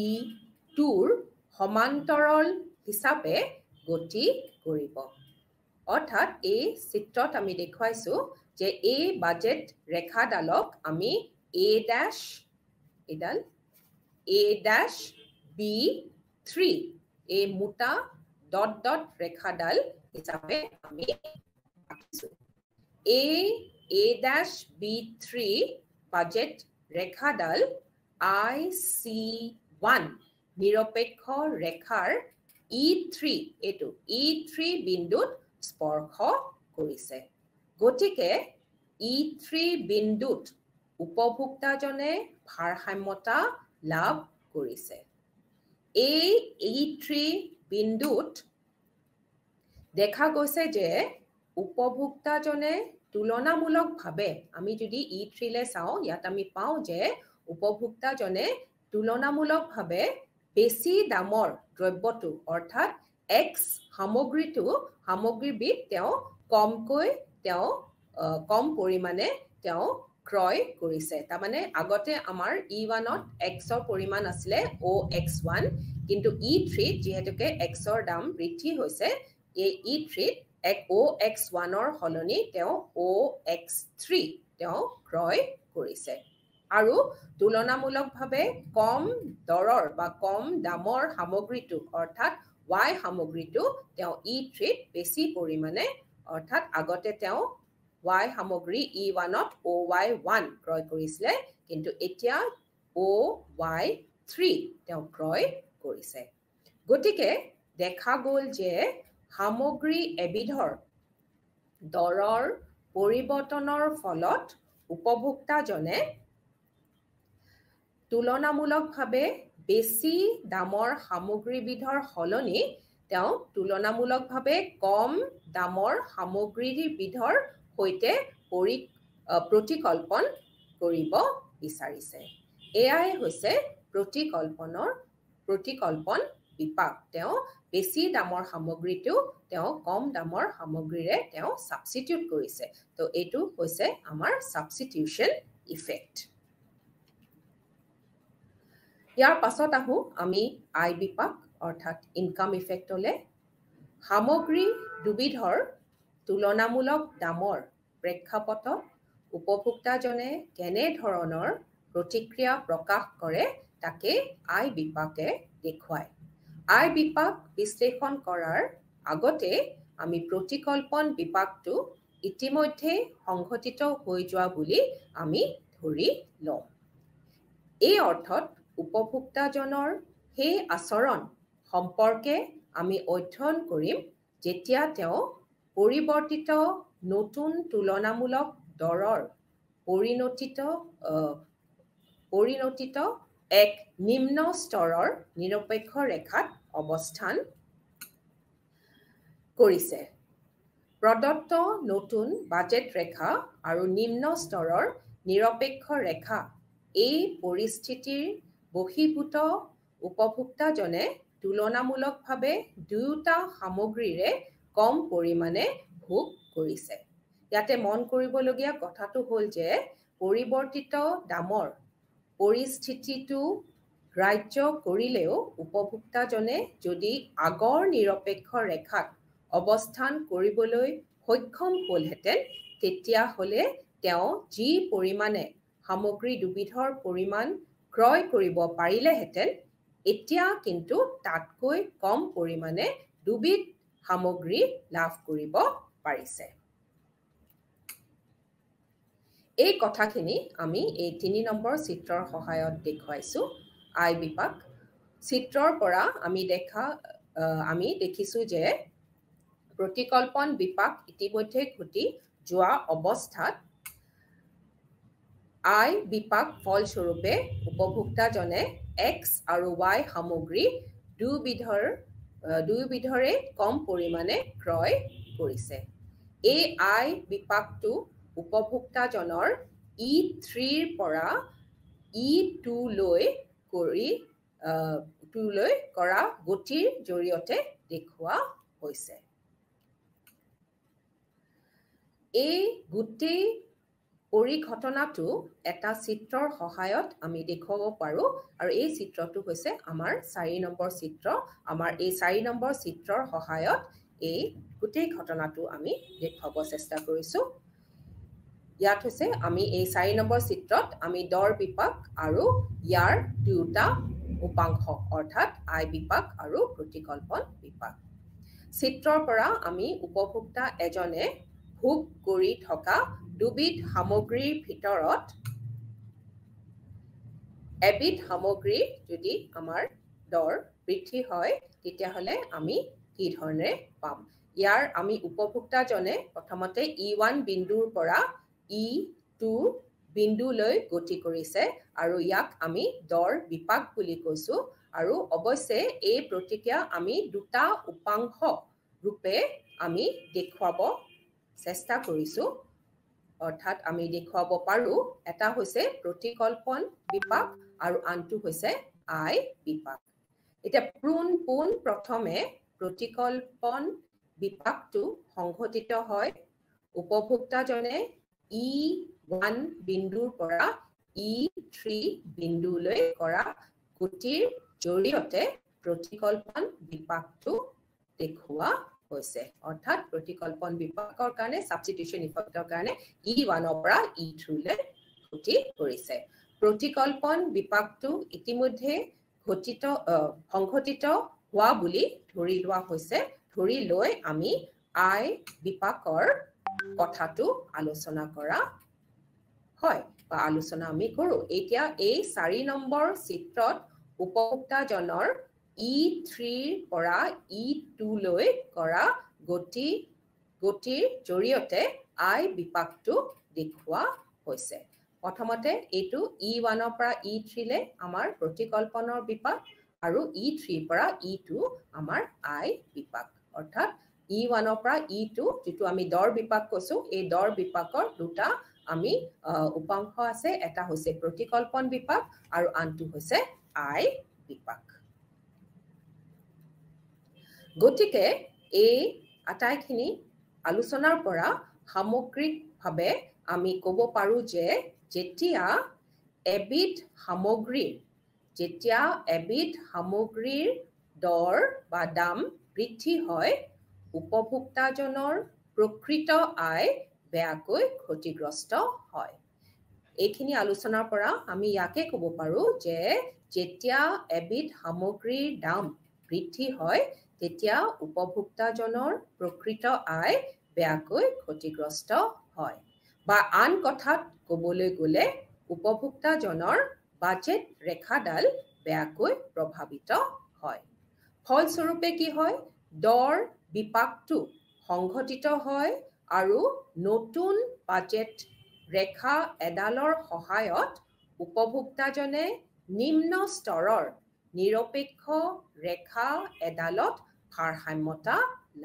টুৰ সমান্তৰল হিচাপে গতি কৰিব অৰ্থাৎ এই চিত্ৰত আমি দেখুৱাইছোঁ যে এই বাজেট ৰেখাডালক আমি এ ডেশ এইডাল এ ডেশ বি থ্ৰী এই মোটা ডট ডট ৰেখাডাল হিচাপে আমি ৰাখিছোঁ এই A dash B three budget ৰেখাডাল আই চি ওৱান নিৰপেক্ষ ৰেখাৰ ই e থ্ৰী এইটো ই e থ্ৰী বিন্দুত স্পৰ্শ কৰিছে গতিকে ই e থ্ৰী বিন্দুত উপভোক্তাজনে ভাৰসাম্যতা লাভ কৰিছে এই ই থ্ৰী বিন্দুত দেখা গৈছে যে উপভোক্তাজনে তুলনামূলকভাৱে আমি যদি ই থ্ৰীলৈ চাওঁ ইয়াত আমি পাওঁ যে উপভোক্তাজনে তুলনামূলকভাৱে বেছি দামৰ দ্ৰব্যটো অৰ্থাৎ এক্স সামগ্ৰীটো সামগ্ৰীবিধ তেওঁ কমকৈ তেওঁ কম পৰিমাণে তেওঁ ক্ৰয় কৰিছে তাৰমানে আগতে আমাৰ ই ওৱানত এক্সৰ পৰিমাণ আছিলে অ' এক্স ওৱান কিন্তু ই e থ্ৰীত যিহেতুকে এক্সৰ দাম বৃদ্ধি হৈছে এই ই e থ্ৰীত এক অ' এক্স ওৱানৰ সলনি তেওঁ অ' এক্স থ্ৰী তেওঁ ক্ৰয় কৰিছে আৰু তুলনামূলকভাৱে কম দৰৰ বা কম দামৰ সামগ্ৰীটো অৰ্থাৎ ৱাই সামগ্ৰীটো তেওঁ ই থ্ৰীত বেছি পৰিমাণে অৰ্থাৎ আগতে তেওঁ ৱাই সামগ্ৰী ই ওৱানত অ' ৱাই ওৱান ক্ৰয় কৰিছিলে কিন্তু এতিয়া অ' ৱাই থ্ৰী তেওঁ ক্ৰয় কৰিছে গতিকে দেখা গ'ল যে সামগ্ৰী এবিধৰ দৰৰ পৰিৱৰ্তনৰ ফলত উপভোক্তাজনে তুলনামূলকভাৱে বেছি দামৰ সামগ্ৰীবিধৰ সলনি তেওঁ তুলনামূলকভাৱে কম দামৰ সামগ্ৰীবিধৰ সৈতে পৰি প্ৰতিকল্পন কৰিব বিচাৰিছে এয়াই হৈছে প্ৰতিকল্পনৰ প্ৰতিকল্পন বিপাক তেওঁ বেছি দামৰ সামগ্ৰীটো তেওঁ কম দামৰ সামগ্ৰীৰে তেওঁ ছাবষ্টিটিউট কৰিছে তো এইটো হৈছে আমাৰ ছাবষ্টিটিউশ্যন ইফেক্ট ইয়াৰ পাছত আহোঁ আমি আই বিপাক অৰ্থাৎ ইনকাম ইফেক্টলৈ সামগ্ৰী দুবিধৰ তুলনামূলক দামৰ প্ৰেক্ষাপটত উপভোক্তাজনে কেনেধৰণৰ প্ৰতিক্ৰিয়া প্ৰকাশ কৰে তাকে আই বিপাকে দেখুৱায় আই বিপাক বিশ্লেষণ কৰাৰ আগতে আমি প্ৰতিকল্পন বিপাকটো ইতিমধ্যে সংঘটিত হৈ যোৱা বুলি আমি ধৰি লওঁ এই অৰ্থত উপভোক্তাজনৰ সেই আচৰণ সম্পৰ্কে আমি অধ্যয়ন কৰিম যেতিয়া তেওঁ পৰিৱৰ্তিত নতুন তুলনামূলক দৰৰ পৰিণতিত পৰিণতিত এক নিম্ন স্তৰৰ নিৰপেক্ষ ৰেখাত অৱস্থান কৰিছে প্ৰদত্ত নতুন বাজেট ৰেখা আৰু নিম্ন স্তৰৰ নিৰপেক্ষ ৰেখা এই পৰিস্থিতিৰ বহিভূত উপভোক্তাজনে তুলনামূলকভাৱে দুয়োটা সামগ্ৰীৰে কম পৰিমাণে ভোগ কৰিছে ইয়াতে মন কৰিবলগীয়া কথাটো হ'ল যে পৰিৱৰ্তিত দামৰ পৰিস্থিতিটো গ্ৰাহ্য কৰিলেও উপভোক্তাজনে যদি আগৰ নিৰপেক্ষ ৰেখাত অৱস্থান কৰিবলৈ সক্ষম হ'লহেঁতেন তেতিয়াহ'লে তেওঁ যি পৰিমাণে সামগ্ৰী দুবিধৰ পৰিমাণ ক্ৰয় কৰিব পাৰিলেহেঁতেন এতিয়া কিন্তু তাতকৈ কম পৰিমাণে দুবিধ সামগ্ৰী লাভ কৰিব পাৰিছে এই কথাখিনি আমি এই তিনি নম্বৰ চিত্ৰৰ সহায়ত দেখুৱাইছোঁ আই বিপাক চিত্ৰৰ পৰা আমি দেখা আমি দেখিছোঁ যে প্ৰতিকল্পন বিপাক ইতিমধ্যে ঘটি যোৱা অৱস্থাত আই বিপাক ফলস্বৰূপে উপভোক্তাজনে এক্স আৰু ৱাই সামগ্ৰী দুয়োবিধৰ দুয়োবিধৰে কম পৰিমাণে ক্ৰয় কৰিছে এই আই বিপাকটো উপভোক্তাজনৰ ই থ্ৰীৰ পৰা ই টুলৈ কৰি টুলৈ কৰা গতিৰ জৰিয়তে দেখুওৱা হৈছে এই গোটেই পৰিঘটনাটো এটা চিত্ৰৰ সহায়ত আমি দেখুৱাব পাৰোঁ আৰু এই চিত্ৰটো হৈছে আমাৰ চাৰি নম্বৰ চিত্ৰ আমাৰ এই চাৰি নম্বৰ চিত্ৰৰ সহায়ত এই গোটেই ঘটনাটো আমি দেখুৱাব চেষ্টা কৰিছোঁ ইয়াত হৈছে আমি এই চাৰি নম্বৰ চিত্ৰত আমি দৰ বিপাক আৰু ইয়াৰ দুয়োটা উপাংশ অৰ্থাৎ আই বিপাক আৰু প্ৰতিকল্পন বিপাক চিত্ৰৰ পৰা আমি উপভোক্তা এজনে ভোগ কৰি থকা দুবিধ সামগ্ৰীৰ ভিতৰত এবিধ সামগ্ৰী যদি আমাৰ দৰ বৃদ্ধি হয় তেতিয়াহ'লে আমি কি ধৰণে পাম ইয়াৰ আমি উপভোক্তাজনে প্ৰথমতে ই e ওৱান বিন্দুৰ পৰা ই e টু বিন্দুলৈ গতি কৰিছে আৰু ইয়াক আমি দৰ বিপাক বুলি কৈছোঁ আৰু অৱশ্যে এই প্ৰতিক্ৰিয়া আমি দুটা উপাংশ ৰূপে আমি দেখুৱাব চেষ্টা কৰিছো অৰ্থাৎ আমি দেখুৱাব পাৰো এটা হৈছে প্ৰতিকল্পন বিপাক আৰু আনটো হৈছে আই বিপাক এতিয়া পোন পোন প্ৰথমে প্ৰতিকল্পন বিপাকটো সংঘটিত হয় উপভোক্তাজনে ই ওৱান বিন্দুৰ পৰা ই থ্ৰী বিন্দুলৈ কৰা গুটিৰ জৰিয়তে প্ৰতিকল্পন বিপাকটো দেখুওৱা হৈছে অৰ্থাৎ প্ৰতিকল্পন বিপাকৰ কাৰণে ছাবষ্টিটিউশ্যন ইফেক্টৰ কাৰণে ই e ওৱানৰ পৰা ই e থ্ৰুলৈ ক্ষতি কৰিছে প্ৰতিকল্পন বিপাকটো ইতিমধ্যে ঘটিত সংঘটিত হোৱা বুলি ধৰি লোৱা হৈছে ধৰি লৈ আমি আই বিপাকৰ কথাটো আলোচনা কৰা হয় বা আলোচনা আমি কৰোঁ এতিয়া এই চাৰি নম্বৰ চিত্ৰত উপভোক্তাজনৰ ই e থ্ৰীৰ পৰা ই e টুলৈ কৰা গতি গতিৰ জৰিয়তে আই বিপাকটো দেখুওৱা হৈছে প্ৰথমতে এইটো ই e ওৱানৰ পৰা ই থ্ৰীলৈ আমাৰ প্ৰতিকল্পনৰ বিপাক আৰু ই থ্ৰীৰ পৰা ই টু আমাৰ আই বিপাক অৰ্থাৎ ই ওৱানৰ পৰা ই টু যিটো আমি দৰ বিপাক কৈছোঁ এই দৰ বিপাকৰ দুটা আমি উপাংশ আছে এটা হৈছে প্ৰতিকল্পন বিপাক আৰু আনটো হৈছে আই বিপাক গতিকে এই আটাইখিনি আলোচনাৰ পৰা সামগ্ৰিকভাৱে আমি ক'ব পাৰোঁ যে যেতিয়া এবিধ সামগ্ৰী যেতিয়া এবিধ সামগ্ৰীৰ দৰ বা দাম বৃদ্ধি হয় উপভোক্তাজনৰ প্ৰকৃত আয় বেয়াকৈ ক্ষতিগ্ৰস্ত হয় এইখিনি আলোচনাৰ পৰা আমি ইয়াকে ক'ব পাৰোঁ যে যেতিয়া এবিধ সামগ্ৰীৰ দাম বৃদ্ধি হয় তেতিয়া উপভোক্তাজনৰ প্ৰকৃত আয় বেয়াকৈ ক্ষতিগ্ৰস্ত হয় বা আন কথাত ক'বলৈ গ'লে উপভোক্তাজনৰ বাজেট ৰেখাডাল বেয়াকৈ প্ৰভাৱিত হয় ফলস্বৰূপে কি হয় দৰ বিপাকটো সংঘটিত হয় আৰু নতুন বাজেট ৰেখা এডালৰ সহায়ত উপভোক্তাজনে নিম্ন স্তৰৰ নিৰপেক্ষ ৰেখা এডালত ভাৰসাম্যতা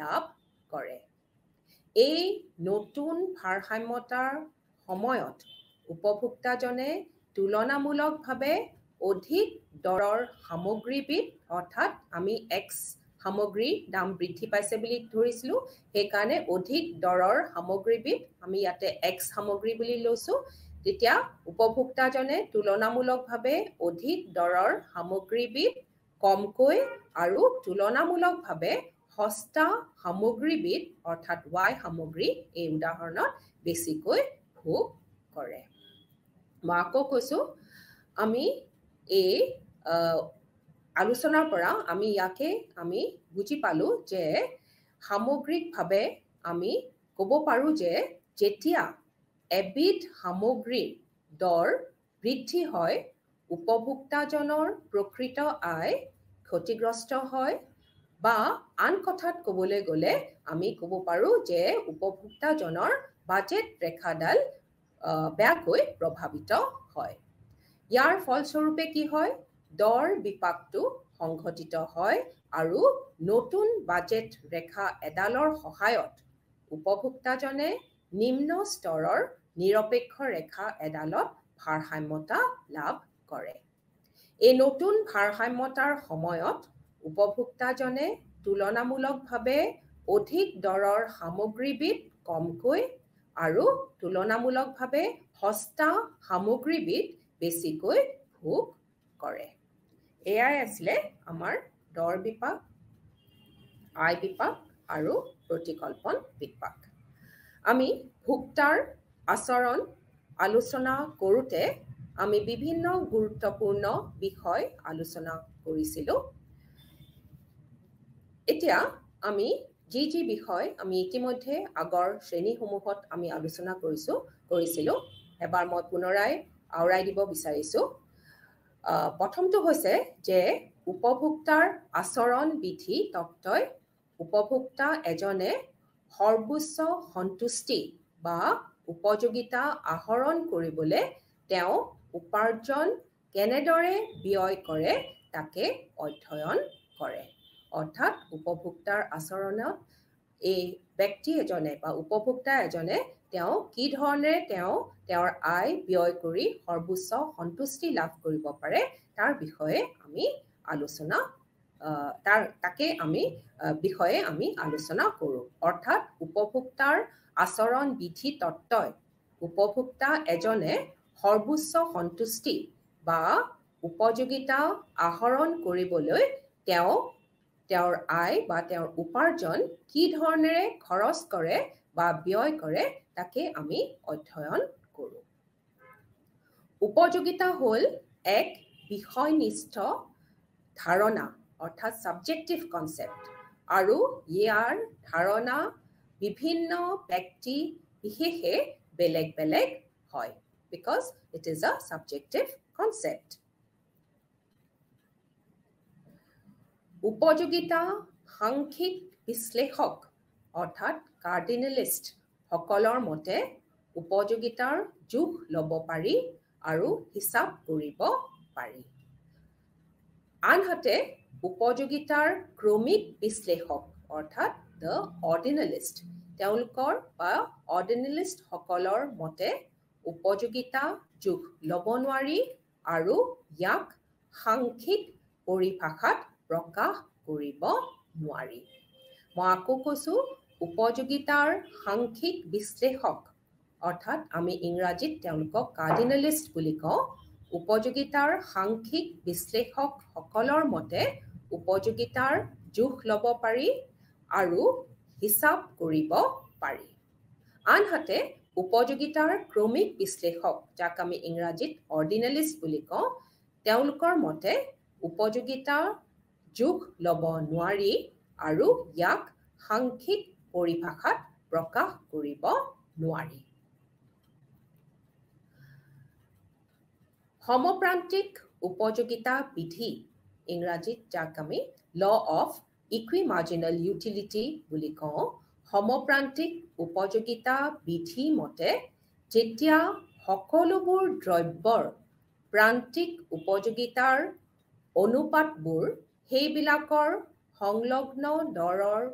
লাভ কৰে এই নতুন ভাৰসাম্যতাৰ সময়ত উপভোক্তাজনে তুলনামূলকভাৱে অধিক দৰৰ সামগ্ৰীবিধ অৰ্থাৎ আমি এক্স সামগ্ৰীৰ দাম বৃদ্ধি পাইছে বুলি ধৰিছিলোঁ সেইকাৰণে অধিক দৰৰ সামগ্ৰীবিধ আমি ইয়াতে এক্স সামগ্ৰী বুলি লৈছোঁ তেতিয়া উপভোক্তাজনে তুলনামূলকভাৱে অধিক দৰৰ সামগ্ৰীবিধ কমকৈ আৰু তুলনামূলকভাৱে সস্তা সামগ্ৰীবিধ অৰ্থাৎ ৱাই সামগ্ৰী এই উদাহৰণত বেছিকৈ ভোগ কৰে মই আকৌ কৈছোঁ আমি এই আলোচনাৰ পৰা আমি ইয়াকে আমি বুজি পালোঁ যে সামগ্ৰিকভাৱে আমি ক'ব পাৰোঁ যে যেতিয়া এবিধ সামগ্ৰীৰ দৰ বৃদ্ধি হয় উপভোক্তাজনৰ প্ৰকৃত আয় ক্ষতিগ্ৰস্ত হয় বা আন কথাত ক'বলৈ গ'লে আমি ক'ব পাৰোঁ যে উপভোক্তাজনৰ বাজেট ৰেখাডাল বেয়াকৈ প্ৰভাৱিত হয় ইয়াৰ ফলস্বৰূপে কি হয় দৰ বিপাকটো সংঘটিত হয় আৰু নতুন বাজেট ৰেখা এডালৰ সহায়ত উপভোক্তাজনে নিম্ন স্তৰৰ নিৰপেক্ষ ৰেখা এডালত ভাৰসাম্যতা লাভ কৰে এই নতুন ভাৰসাম্যতাৰ সময়ত উপভোক্তাজনে তুলনামূলকভাৱে অধিক দৰৰ সামগ্ৰীবিধ কমকৈ আৰু তুলনামূলকভাৱে সস্তা সামগ্ৰীবিধ বেছিকৈ ভোগ কৰে এয়াই আছিলে আমাৰ দৰ বিপাক আয় বিপাক আৰু প্ৰতিকল্পন বিপাক আমি ভোক্তাৰ আচৰণ আলোচনা কৰোঁতে আমি বিভিন্ন গুৰুত্বপূৰ্ণ বিষয় আলোচনা কৰিছিলোঁ এতিয়া আমি যি যি বিষয় আমি ইতিমধ্যে আগৰ শ্ৰেণীসমূহত আমি আলোচনা কৰিছোঁ কৰিছিলোঁ এবাৰ মই পুনৰাই আওৰাই দিব বিচাৰিছোঁ প্ৰথমটো হৈছে যে উপভোক্তাৰ আচৰণ বিধি তত্বই উপভোক্তা এজনে সৰ্বোচ্চ সন্তুষ্টি বা উপযোগিতা আহৰণ কৰিবলৈ তেওঁ উপাৰ্জন কেনেদৰে ব্যয় কৰে তাকে অধ্যয়ন কৰে অৰ্থাৎ উপভোক্তাৰ আচৰণত এই ব্যক্তি এজনে বা উপভোক্তা এজনে তেওঁ কি ধৰণেৰে তেওঁ তেওঁৰ আয় ব্যয় কৰি সৰ্বোচ্চ সন্তুষ্টি লাভ কৰিব পাৰে তাৰ বিষয়ে আমি আলোচনা তাৰ তাকে আমি বিষয়ে আমি আলোচনা কৰোঁ অৰ্থাৎ উপভোক্তাৰ আচৰণ বিধি তত্বই উপভোক্তা এজনে সৰ্বোচ্চ সন্তুষ্টি বা উপযোগিতা আহৰণ কৰিবলৈ তেওঁ তেওঁৰ আয় বা তেওঁৰ উপাৰ্জন কি ধৰণেৰে খৰচ কৰে বা ব্যয় কৰে তাকে আমি অধ্যয়ন কৰোঁ উপযোগিতা হ'ল এক বিষয়নিষ্ঠ ধাৰণা অৰ্থাৎ ছাবজেক্টিভ কনচেপ্ট আৰু ইয়াৰ ধাৰণা বিভিন্ন ব্যক্তি বিশেষে বেলেগ বেলেগ হয় because it is a subjective concept. Upojogita hankhik bislehok or that cardinalist hokolor mote upojogitar juk lobo pari aru hisap guribo pari. Anhate upojogitar chromic bislehok or that the ordinalist. তেওঁলোকৰ বা অৰ্ডিনেলিষ্টসকলৰ মতে উপযোগিতা যোগ ল'ব নোৱাৰি আৰু ইয়াক সাংখ্যিক পৰিভাষাত প্ৰকাশ কৰিব নোৱাৰি মই আকৌ কৈছোঁ উপযোগিতাৰ সাংখ্যিক বিশ্লেষক অৰ্থাৎ আমি ইংৰাজীত তেওঁলোকক কাৰ্ডিনেলিষ্ট বুলি কওঁ উপযোগিতাৰ সাংখ্যিক বিশ্লেষকসকলৰ মতে উপযোগিতাৰ জোখ ল'ব পাৰি আৰু হিচাপ কৰিব পাৰি আনহাতে উপযোগিতাৰ ক্ৰমিক বিশ্লেষক যাক আমি ইংৰাজীত অৰ্ডিনেলিষ্ট বুলি কওঁ তেওঁলোকৰ মতে উপযোগিতা যোগ ল'ব নোৱাৰি আৰু ইয়াক সাংখ্যিক পৰিভাষাত প্ৰকাশ কৰিব নোৱাৰি সমপ্ৰান্তিক উপযোগিতা বিধি ইংৰাজীত যাক আমি ল অফ ইকুই মাৰ্জিনেল ইউটিলিটি বুলি কওঁ সমপ্ৰান্তিক উপযোগিতা বিধি মতে যেতিয়া সকলোবোৰ দ্ৰব্যৰ প্ৰান্তিক উপযোগিতাৰ অনুপাতবোৰ সেইবিলাকৰ সংলগ্ন দৰৰ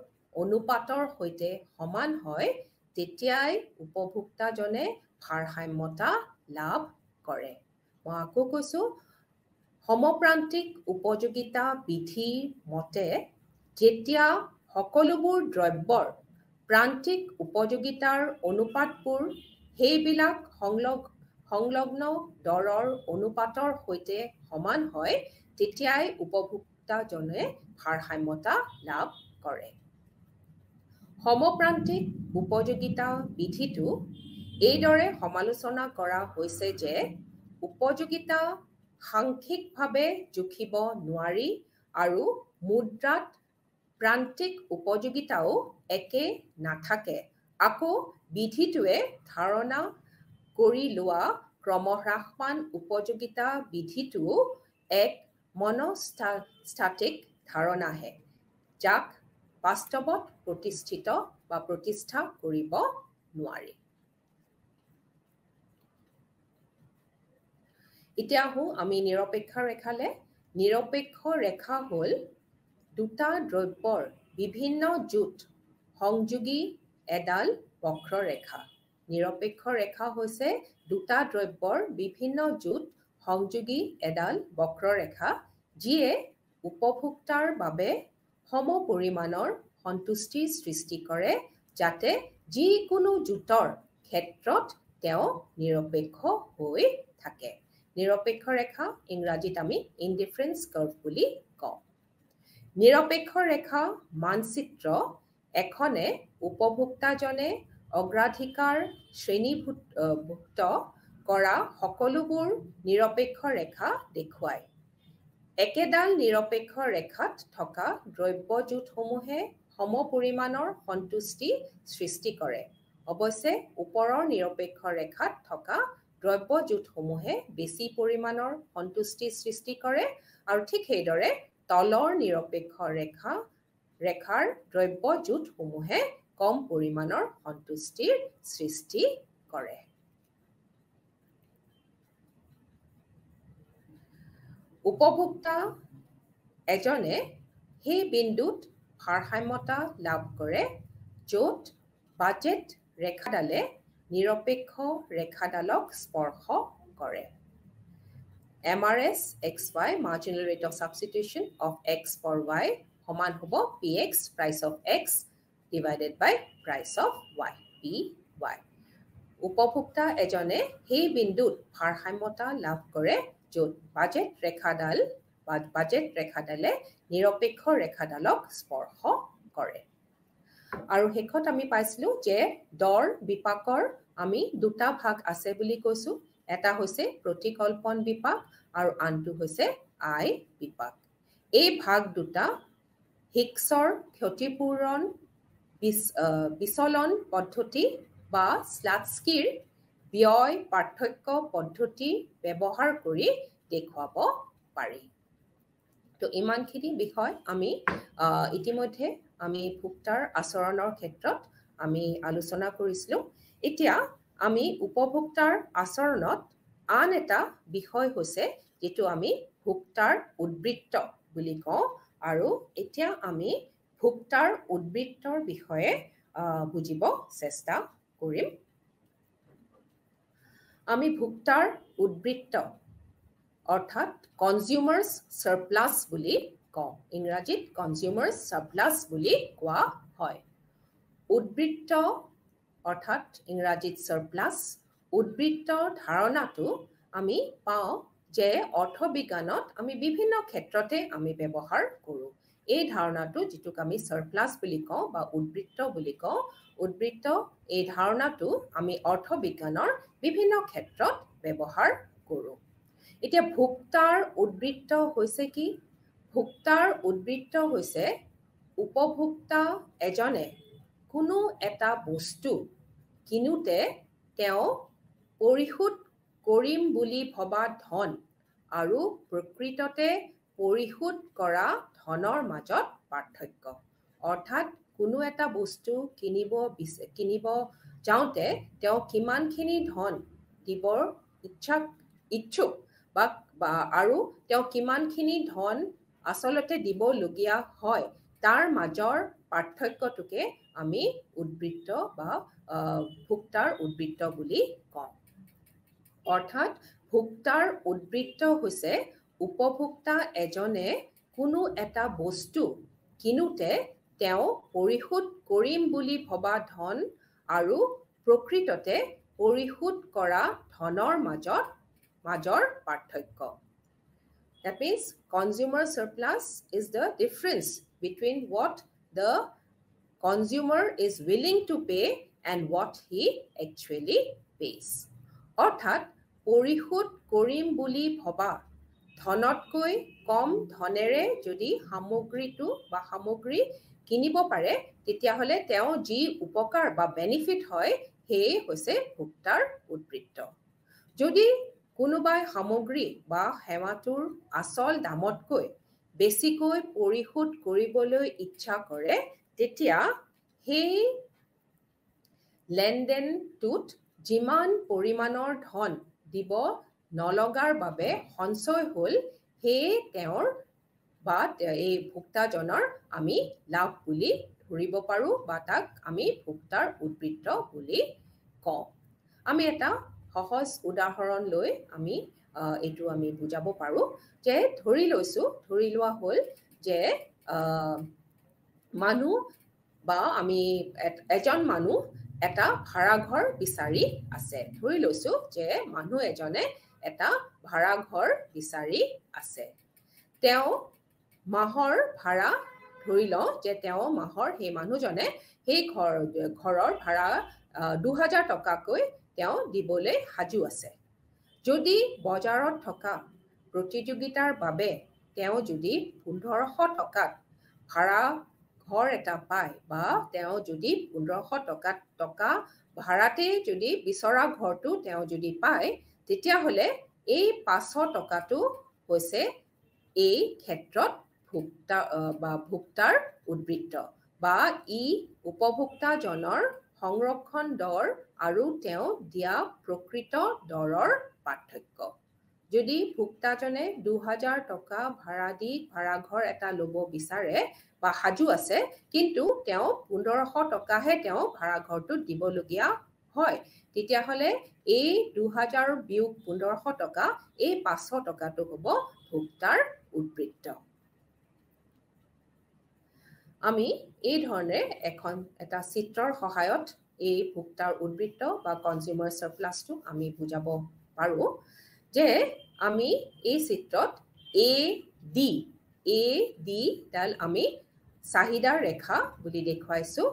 অনুপাতৰ সৈতে সমান হয় তেতিয়াই উপভোক্তাজনে ভাৰসাম্যতা লাভ কৰে মই আকৌ কৈছোঁ সমপ্ৰান্তিক উপযোগিতা বিধিৰ মতে যেতিয়া সকলোবোৰ দ্ৰব্যৰ প্ৰান্তিক উপযোগিতাৰ অনুপাতবোৰ সেইবিলাক সংলগ সংলগ্ন দৰৰ অনুপাতৰ সৈতে সমান হয় তেতিয়াই উপভোক্তাজনে ভাৰসাম্যতা লাভ কৰে সমপ্ৰান্তিক উপযোগিতা বিধিটো এইদৰে সমালোচনা কৰা হৈছে যে উপযোগিতা সাংখ্যিকভাৱে জুখিব নোৱাৰি আৰু মুদ্ৰাত প্ৰান্তিক উপযোগিতাও একে নাথাকে আকৌ বিধিটোৱে ধাৰণা কৰি লোৱা ক্ৰমহ্ৰাসমান উপযোগিতা বিধিটো এক মনস্তাত্বিক ধাৰণাহে যাক বাস্তৱত প্ৰতিষ্ঠিত বা প্ৰতিষ্ঠা কৰিব নোৱাৰি এতিয়া আহোঁ আমি নিৰপেক্ষ ৰেখালৈ নিৰপেক্ষ ৰেখা হ'ল দুটা দ্ৰব্যৰ বিভিন্ন জোঁট সংযোগী এডাল বক্ৰৰেখা নিৰপেক্ষ ৰেখা হৈছে দুটা দ্ৰব্যৰ বিভিন্ন জোঁট সংযোগী এডাল বক্ৰৰেখা যিয়ে উপভোক্তাৰ বাবে সম পৰিমাণৰ সন্তুষ্টিৰ সৃষ্টি কৰে যাতে যিকোনো জোঁটৰ ক্ষেত্ৰত তেওঁ নিৰপেক্ষ হৈ থাকে নিৰপেক্ষ ৰেখা ইংৰাজীত আমি ইনডিফাৰেঞ্চ কাৰ্ভ বুলি নিৰপেক্ষ ৰেখা মানচিত্ৰ এখনে উপভোক্তাজনে অগ্ৰাধিকাৰ শ্ৰেণীভুক্ত কৰা সকলোবোৰ নিৰপেক্ষ ৰেখা দেখুৱায় একেডাল নিৰপেক্ষ ৰেখাত থকা দ্ৰব্য দ্ৰব্যজোটসমূহে সমপৰিমাণৰ সন্তুষ্টি সৃষ্টি কৰে অৱশ্যে ওপৰৰ নিৰপেক্ষ ৰেখাত থকা দ্ৰব্য দ্ৰব্যজোটসমূহে বেছি পৰিমাণৰ সন্তুষ্টি সৃষ্টি কৰে আৰু ঠিক সেইদৰে তলৰ নিৰপেক্ষ ৰেখা ৰেখাৰ দ্ৰব্য জোঁটসমূহে কম পৰিমাণৰ সন্তুষ্টিৰ সৃষ্টি কৰে উপভোক্তা এজনে সেই বিন্দুত ভাৰসাম্যতা লাভ কৰে য'ত বাজেট ৰেখাডালে নিৰপেক্ষ ৰেখাডালক স্পৰ্শ কৰে MRS XY marginal rate of substitution of X for Y homan hobo PX price of X divided by price of Y PY. Upopukta ejone he bindut parhaimota lab kore jod budget rekhadal but budget rekhadale niropikho rekhadalok spor ho kore. Aru hekot ami paislu je dor bipakor ami duta bhag assembly kosu এটা হৈছে প্ৰতিকল্পন বিপাক আৰু আনটো হৈছে আই বিপাক এই ভাগ দুটা হিক্সৰ ক্ষতিপূৰণ বিচলন পদ্ধতি বা শ্লাটস্কিৰ ব্যয় পাৰ্থক্য পদ্ধতি ব্যৱহাৰ কৰি দেখুৱাব পাৰি তো ইমানখিনি বিষয় আমি ইতিমধ্যে আমি ভোক্তাৰ আচৰণৰ ক্ষেত্ৰত আমি আলোচনা কৰিছিলোঁ এতিয়া আমি উপভোক্তাৰ আচৰণত আন এটা বিষয় হৈছে যিটো আমি ভোক্তাৰ উদ্বৃত্ত বুলি কওঁ আৰু এতিয়া আমি ভোক্তাৰ উদ্বৃত্তৰ বিষয়ে বুজিব চেষ্টা কৰিম আমি ভোক্তাৰ উদ্বৃত্ত অৰ্থাৎ কনজিউমাৰ্ছ চাৰপ্লাছ বুলি কওঁ ইংৰাজীত কনজিউমাৰ্ছ চাৰপ্লাছ বুলি কোৱা হয় উদ্বৃত্ত অৰ্থাৎ ইংৰাজীত চাৰ্প্লাছ উদ্বৃত্ত ধাৰণাটো আমি পাওঁ যে অৰ্থবিজ্ঞানত আমি বিভিন্ন ক্ষেত্ৰতে আমি ব্যৱহাৰ কৰোঁ এই ধাৰণাটো যিটোক আমি চাৰ্প্লাছ বুলি কওঁ বা উদ্বৃত্ত বুলি কওঁ উদ্বৃত্ত এই ধাৰণাটো আমি অৰ্থবিজ্ঞানৰ বিভিন্ন ক্ষেত্ৰত ব্যৱহাৰ কৰোঁ এতিয়া ভোক্তাৰ উদ্বৃত্ত হৈছে কি ভোক্তাৰ উদ্বৃত্ত হৈছে উপভোক্তা এজনে কোনো এটা বস্তু কিনোতে তেওঁ পৰিশোধ কৰিম বুলি ভবা ধন আৰু প্ৰকৃততে পৰিশোধ কৰা ধনৰ মাজত পাৰ্থক্য অৰ্থাৎ কোনো এটা বস্তু কিনিব বিচাৰি কিনিব যাওঁতে তেওঁ কিমানখিনি ধন দিবৰ ইচ্ছা ইচ্ছুক বা আৰু তেওঁ কিমানখিনি ধন আচলতে দিবলগীয়া হয় তাৰ মাজৰ পাৰ্থক্যটোকে আমি উদ্বৃত্ত বা ভোক্তাৰ উদ্বৃত্ত বুলি কওঁ অৰ্থাৎ ভোক্তাৰ উদ্বৃত্ত হৈছে উপভোক্তা এজনে কোনো এটা বস্তু কিনোতে তেওঁ পৰিশোধ কৰিম বুলি ভবা ধন আৰু প্ৰকৃততে পৰিশোধ কৰা ধনৰ মাজত মাজৰ পাৰ্থক্য that means consumer surplus is the difference between what the consumer is willing to pay' and what he actually pays অৰ্থাৎ পৰিশোধ কৰিম বুলি ভবা ধনতকৈ কম ধনেৰে যদি সামগ্ৰীটো বা সামগ্ৰী কিনিব পাৰে তেতিয়াহ'লে তেওঁ যি উপকাৰ বা বেনিফিট হয় সেয়ে হৈছে ভোক্তাৰ উদ্বৃত্ত যদি কোনোবাই সামগ্ৰী বা সেৱাটোৰ আচল দামতকৈ বেছিকৈ পৰিশোধ কৰিবলৈ ইচ্ছা কৰে তেতিয়া সেই লেনদেনটোত যিমান পৰিমাণৰ ধন দিব নলগাৰ বাবে সঞ্চয় হ'ল সেয়ে তেওঁৰ বা এই ভোক্তাজনৰ আমি লাভ বুলি ধৰিব পাৰোঁ বা তাক আমি ভোক্তাৰ উদ্বৃত্ত বুলি কওঁ আমি এটা সহজ উদাহৰণ লৈ আমি এইটো আমি বুজাব পাৰোঁ যে ধৰি লৈছোঁ ধৰি লোৱা হ'ল যে মানুহ বা আমি এজন মানুহ এটা ভাড়াঘৰ বিচাৰি আছে ধৰি লৈছোঁ যে মানুহ এজনে এটা ভাড়াঘৰ বিচাৰি আছে তেওঁ মাহৰ ভাড়া ধৰি লওঁ যে তেওঁ মাহৰ সেই মানুহজনে সেই ঘৰ ঘৰৰ ভাড়া দুহেজাৰ টকাকৈ তেওঁ দিবলৈ সাজু আছে যদি বজাৰত থকা প্ৰতিযোগিতাৰ বাবে তেওঁ যদি পোন্ধৰশ টকাত ভাড়া ঘৰ এটা পায় বা তেওঁ যদি পোন্ধৰশ টকা টকা ভাড়াতে যদি বিচৰা ঘৰটো তেওঁ যদি পায় তেতিয়াহ'লে এই পাঁচশ টকাটো হৈছে এই ক্ষেত্ৰত ভোক্তা বা ভোক্তাৰ উদ্বৃত্ত বা ই উপভোক্তাজনৰ সংৰক্ষণ দৰ আৰু তেওঁ দিয়া প্ৰকৃত দৰৰ পাৰ্থক্য যদি ভোক্তাজনে দুহাজাৰ টকা ভাড়া দি ভাড়াঘৰ এটা ল'ব বিচাৰে বা সাজু আছে কিন্তু তেওঁ পোন্ধৰশ টকাহে তেওঁ ভাড়াঘৰটোত দিবলগীয়া হয় তেতিয়াহ'লে এই দুহাজাৰ বিয়োগ পোন্ধৰশ টকা এই পাঁচশ টকাটো হ'ব ভোক্তাৰ উদ্বৃত্ত আমি এই ধৰণে এখন এটা চিত্ৰৰ সহায়ত এই ভোক্তাৰ উদ্বৃত্ত বা কনজিউমাৰ চাৰ্প্লাছটো আমি বুজাব পাৰোঁ যে আমি এই চিত্ৰত এ ডি এ ডি ডিডাল আমি চাহিদাৰ ৰেখা বুলি দেখুৱাইছো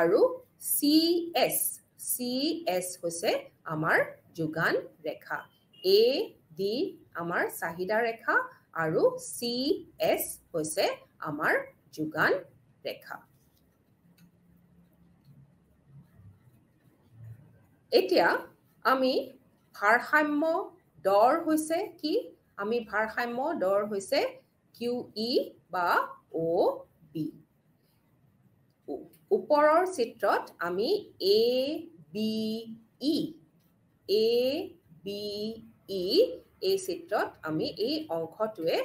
আৰু চি এছ চি এছ হৈছে আমাৰ যোগান ৰেখা এ ডি আমাৰ চাহিদা ৰেখা আৰু চি এছ হৈছে আমাৰ যোগান ৰেখা এতিয়া আমি ভাৰসাম্য দৰ হৈছে কি আমি ভাৰসাম্য দৰ হৈছে কিউ ই বা অ' বি ওপৰৰ চিত্ৰত আমি A B E A B E এই চিত্ৰত আমি এই অংশটোৱে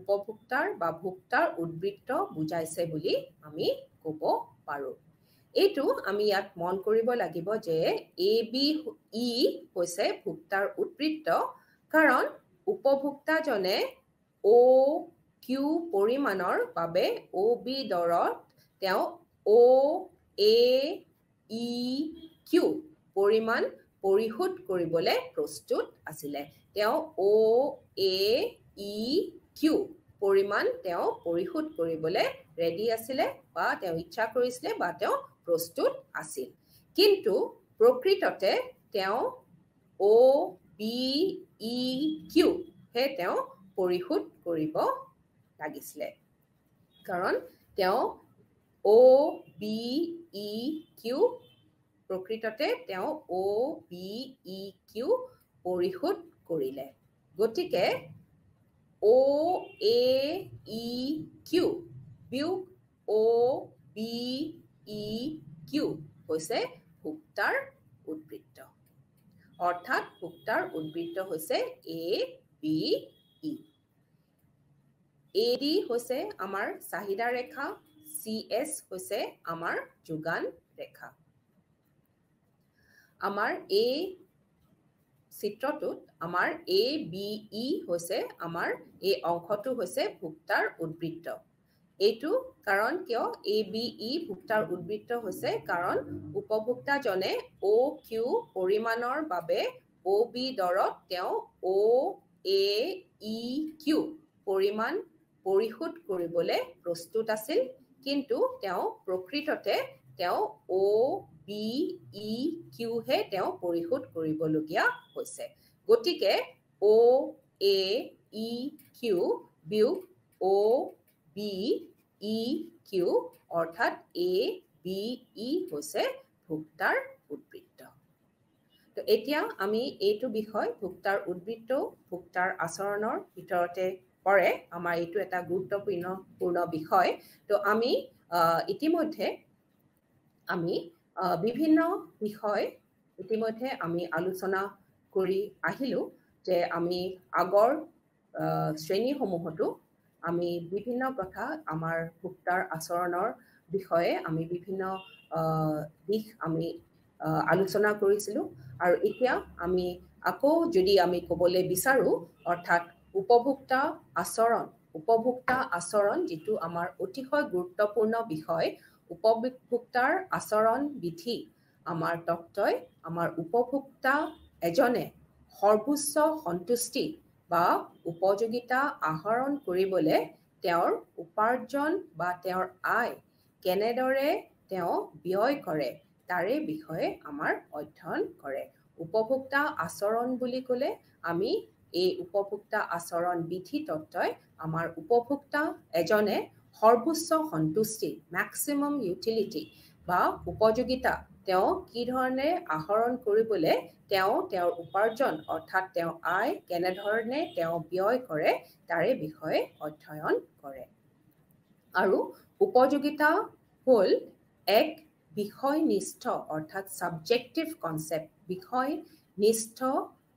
উপভোক্তাৰ বা ভোক্তাৰ উদ্বৃত্ত বুজাইছে বুলি আমি ক'ব পাৰোঁ এইটো আমি ইয়াত মন কৰিব লাগিব যে এ বি ই হৈছে ভোক্তাৰ উদ্বৃত্ত কাৰণ উপভোক্তাজনে অ' কিউ পৰিমাণৰ বাবে অ' বি দৰত তেওঁ অ' এ ই কিউ পৰিমাণ পৰিশোধ কৰিবলৈ প্ৰস্তুত আছিলে তেওঁ অ' এ ই কিউ পৰিমাণ তেওঁ পৰিশোধ কৰিবলৈ ৰেডি আছিলে বা তেওঁ ইচ্ছা কৰিছিলে বা তেওঁ প্ৰস্তুত আছিল কিন্তু প্ৰকৃততে তেওঁ অ' বি ই কিউহে তেওঁ পৰিশোধ কৰিব লাগিছিলে কাৰণ তেওঁ অ' বি ই কিউ প্ৰকৃততে তেওঁ অ' বি ই কিউ পৰিশোধ কৰিলে গতিকে অ' এ ই কিউ বিয়োগ অ' বি ই কিউ হৈছে ভোক্তাৰ উদ্বৃত্ত অৰ্থাৎ ভোক্তাৰ উদ্বৃত্ত হৈছে এ বি ই এডি হৈছে আমাৰ চাহিদা ৰেখা চি এছ হৈছে আমাৰ যোগান ৰেখা আমাৰ এই চিত্ৰটোত আমাৰ এ বি ই হৈছে আমাৰ এই অংশটো হৈছে ভোক্তাৰ উদ্বৃত্ত এইটো কাৰণ কিয় এ বি ই ভোক্তাৰ উদ্বৃত্ত হৈছে কাৰণ উপভোক্তাজনে অ' কিউ পৰিমাণৰ বাবে অ' বি দৰত তেওঁ অ' এ e, পৰিমাণ পৰিশোধ কৰিবলৈ প্ৰস্তুত আছিল কিন্তু তেওঁ প্ৰকৃততে তেওঁ অ' বি ই কিউহে তেওঁ পৰিশোধ কৰিবলগীয়া হৈছে গতিকে অ' এ ই কিউ বিয়োগ অ' বি ই কিউ অৰ্থাৎ এ বি ই হৈছে ভোক্তাৰ উদ্বৃত্ত তো এতিয়া আমি এইটো বিষয় ভোক্তাৰ উদ্বৃত্ত ভোক্তাৰ আচৰণৰ ভিতৰতে পৰে আমাৰ এইটো এটা গুৰুত্বপূৰ্ণপূৰ্ণ বিষয় তো আমি ইতিমধ্যে আমি বিভিন্ন বিষয় ইতিমধ্যে আমি আলোচনা কৰি আহিলোঁ যে আমি আগৰ শ্ৰেণীসমূহতো আমি বিভিন্ন কথা আমাৰ ভোক্তাৰ আচৰণৰ বিষয়ে আমি বিভিন্ন দিশ আমি আলোচনা কৰিছিলোঁ আৰু এতিয়া আমি আকৌ যদি আমি ক'বলৈ বিচাৰোঁ অৰ্থাৎ উপভোক্তা আচৰণ উপভোক্তা আচৰণ যিটো আমাৰ অতিশয় গুৰুত্বপূৰ্ণ বিষয় উপভোক্তাৰ আচৰণ বিধি আমাৰ তত্বই আমাৰ উপভোক্তা এজনে সৰ্বোচ্চ সন্তুষ্টি বা উপযোগিতা আহৰণ কৰিবলৈ তেওঁৰ উপাৰ্জন বা তেওঁৰ আয় কেনেদৰে তেওঁ ব্যয় কৰে তাৰে বিষয়ে আমাৰ অধ্যয়ন কৰে উপভোক্তা আচৰণ বুলি ক'লে আমি এই উপভোক্তা আচৰণ বিধি তত্ত্বই আমাৰ উপভোক্তা এজনে সৰ্বোচ্চ সন্তুষ্টি মেক্সিমাম ইউটিলিটি বা উপযোগিতা তেওঁ কি ধৰণে আহৰণ কৰিবলৈ তেওঁ তেওঁৰ উপাৰ্জন অৰ্থাৎ তেওঁ আয় কেনেধৰণে তেওঁ ব্যয় কৰে তাৰে বিষয়ে অধ্যয়ন কৰে আৰু উপযোগিতা হ'ল এক বিষয়নিষ্ঠ অৰ্থাৎ ছাবজেক্টিভ কনচেপ্ট বিষয়নিষ্ঠ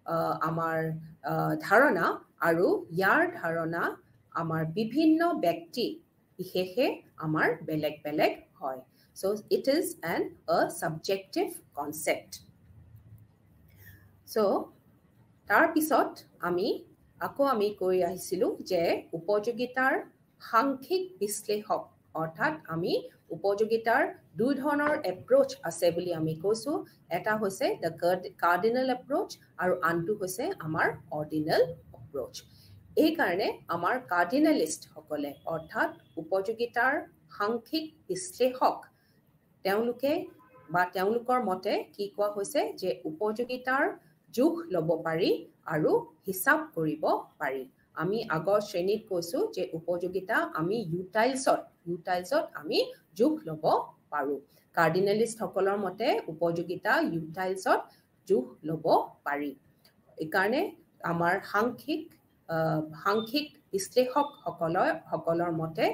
আমাৰ ধাৰণা আৰু ইয়াৰ ধাৰণা আমাৰ বিভিন্ন ব্যক্তি বিশেষে আমাৰ বেলেগ বেলেগ হয় so' it is an a subjective concept so' তাৰপিছত আমি আকৌ আমি কৈ আহিছিলোঁ যে উপযোগিতাৰ সাংখ্যিক বিশ্লেষক অৰ্থাৎ আমি উপযোগিতাৰ দুই ধৰণৰ এপ্ৰ'চ আছে বুলি আমি কৈছোঁ এটা হৈছে দ্য কাৰ্ডিনেল এপ্ৰ'চ আৰু আনটো হৈছে আমাৰ অৰ্ডিনেল এপ্ৰ'চ এইকাৰণে আমাৰ কাৰ্ডিনেলিষ্টসকলে অৰ্থাৎ উপযোগিতাৰ সাংখিক বিশ্লেষক তেওঁলোকে বা তেওঁলোকৰ মতে কি কোৱা হৈছে যে উপযোগিতাৰ জোখ ল'ব পাৰি আৰু হিচাপ কৰিব পাৰি আমি আগৰ শ্ৰেণীত কৈছোঁ যে উপযোগিতা আমি ইউটাইলছত ইউটাইলছত আমি যোগ ল'ব পাৰোঁ কাৰ্ডিনেলিষ্টসকলৰ মতে উপযোগিতা ইউটাইলছত যোগ ল'ব পাৰি এইকাৰণে আমাৰ সাংখ্যিক সাংখ্যিক বিশ্লেষকসকলৰ সকলৰ মতে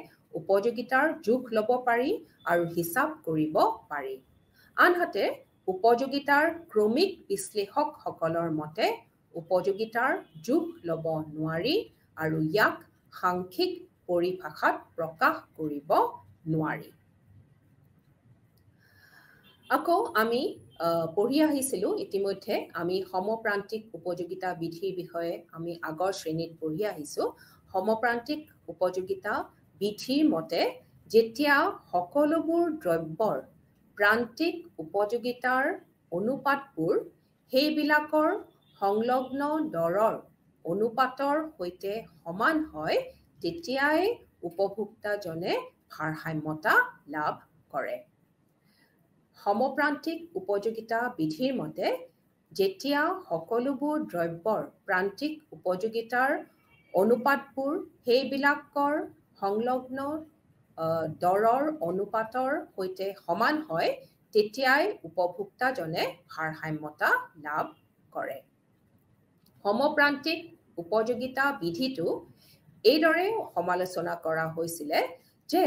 উপযোগিতাৰ যোগ ল'ব পাৰি আৰু হিচাপ কৰিব পাৰি আনহাতে উপযোগিতাৰ ক্ৰমিক বিশ্লেষকসকলৰ মতে উপযোগিতাৰ যোগ ল'ব নোৱাৰি আৰু ইয়াক সাংখ্যিক পৰিভাষাত প্ৰকাশ কৰিব নোৱাৰি আকৌ আমি পঢ়ি আহিছিলোঁ ইতিমধ্যে আমি সমপ্ৰান্তিক উপযোগিতা বিধিৰ বিষয়ে আমি আগৰ শ্ৰেণীত পঢ়ি আহিছোঁ সমপ্ৰান্তিক উপযোগিতা বিধিৰ মতে যেতিয়া সকলোবোৰ দ্ৰব্যৰ প্ৰান্তিক উপযোগিতাৰ অনুপাতবোৰ সেইবিলাকৰ সংলগ্ন দৰৰ অনুপাতৰ সৈতে সমান হয় তেতিয়াই উপভোক্তাজনে ভাৰসাম্যতা লাভ কৰে সমপ্ৰান্তিক উপযোগিতা বিধিৰ মতে যেতিয়া সকলোবোৰ দ্ৰব্যৰ প্ৰান্তিক উপযোগিতাৰ অনুপাতবোৰ সেইবিলাকৰ সংলগ্ন দৰৰ অনুপাতৰ সৈতে সমান হয় তেতিয়াই উপভোক্তাজনে ভাৰসাম্যতা লাভ কৰে সমপ্ৰান্তিক উপযোগিতা বিধিটো এইদৰে সমালোচনা কৰা হৈছিলে যে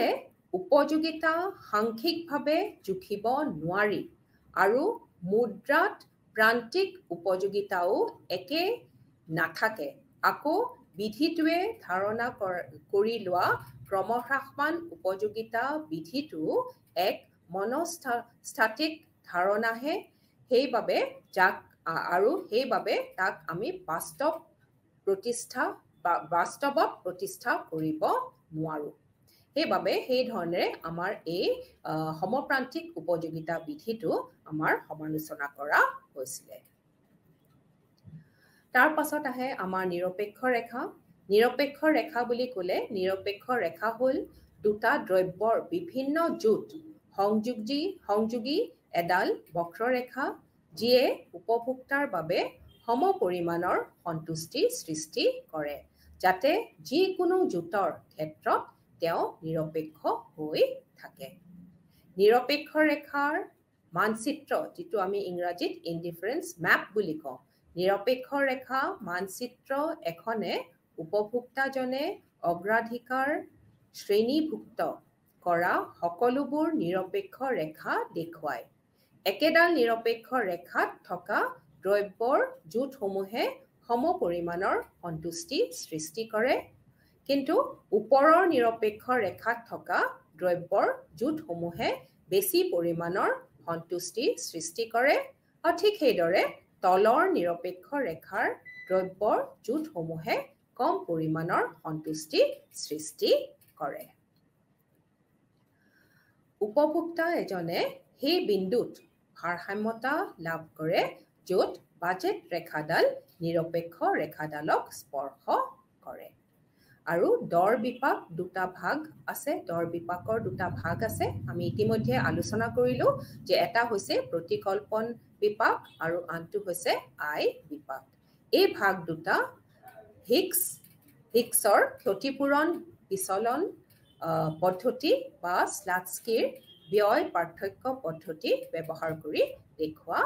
উপযোগিতা সাংখ্যিকভাৱে জুখিব নোৱাৰি আৰু মুদ্ৰাত প্ৰান্তিক উপযোগিতাও একে নাথাকে আকৌ বিধিটোৱে ধাৰণা কৰি লোৱা ক্ৰমহ্ৰাসমান উপযোগিতা বিধিটো এক মনস্থাত্বিক ধাৰণাহে সেইবাবে যাক আৰু সেইবাবে তাক আমি বাস্তৱ প্ৰতিষ্ঠা বাস্তৱত প্ৰতিষ্ঠা কৰিব নোৱাৰোঁ সেইবাবে সেইধৰণেৰে আমাৰ এই সমপ্ৰান্তিক উপযোগিতা বিধিটো আমাৰ সমালোচনা কৰা হৈছিলে তাৰ পাছত আহে আমাৰ নিৰপেক্ষ ৰেখা নিৰপেক্ষ ৰেখা বুলি ক'লে নিৰপেক্ষ ৰেখা হ'ল দুটা দ্ৰব্যৰ বিভিন্ন জোঁট সংযোগী সংযোগী এডাল বক্ৰৰেখা যিয়ে উপভোক্তাৰ বাবে সম পৰিমাণৰ সন্তুষ্টিৰ সৃষ্টি কৰে যাতে যিকোনো জোঁটৰ ক্ষেত্ৰত তেওঁ নিৰপেক্ষ হৈ থাকে নিৰপেক্ষ ৰেখাৰ মানচিত্ৰ যিটো আমি ইংৰাজীত ইনডিফাৰেঞ্চ মেপ বুলি কওঁ নিৰপেক্ষ ৰেখা মানচিত্ৰ এখনে উপভোক্তাজনে অগ্ৰাধিকাৰ শ্ৰেণীভুক্ত কৰা সকলোবোৰ নিৰপেক্ষ ৰেখা দেখুৱায় একেডাল নিৰপেক্ষ ৰেখাত থকা দ্ৰব্যৰ জোঁটসমূহে সমপৰিমাণৰ সন্তুষ্টি সৃষ্টি কৰে কিন্তু ওপৰৰ নিৰপেক্ষ ৰেখাত থকা দ্ৰব্যৰ জোঁটসমূহে বেছি পৰিমাণৰ সন্তুষ্টি সৃষ্টি কৰে আৰু ঠিক সেইদৰে তলৰ নিৰপেক্ষ ৰেখাৰ দ্ৰব্যৰ জোঁটসমূহে কম পৰিমাণৰ সন্তুষ্টি সৃষ্টি কৰে উপভোক্তা এজনে সেই বিন্দুত ভাৰসাম্যতা লাভ কৰে য'ত বাজেট ৰেখাডাল নিৰপেক্ষ ৰেখাডালক স্পৰ্শ কৰে আৰু দৰ বিপাক দুটা ভাগ আছে দৰ বিপাকৰ দুটা ভাগ আছে আমি ইতিমধ্যে আলোচনা কৰিলোঁ যে এটা হৈছে প্ৰতিকল্পন বিপাক আৰু আনটো হৈছে আই বিপাক এই ভাগ দুটা হিক্স হিক্সৰ ক্ষতিপূৰণ বিচলন পদ্ধতি বা শ্লাটস্কিৰ ব্যয় পাৰ্থক্য পদ্ধতি ব্যৱহাৰ কৰি দেখুওৱা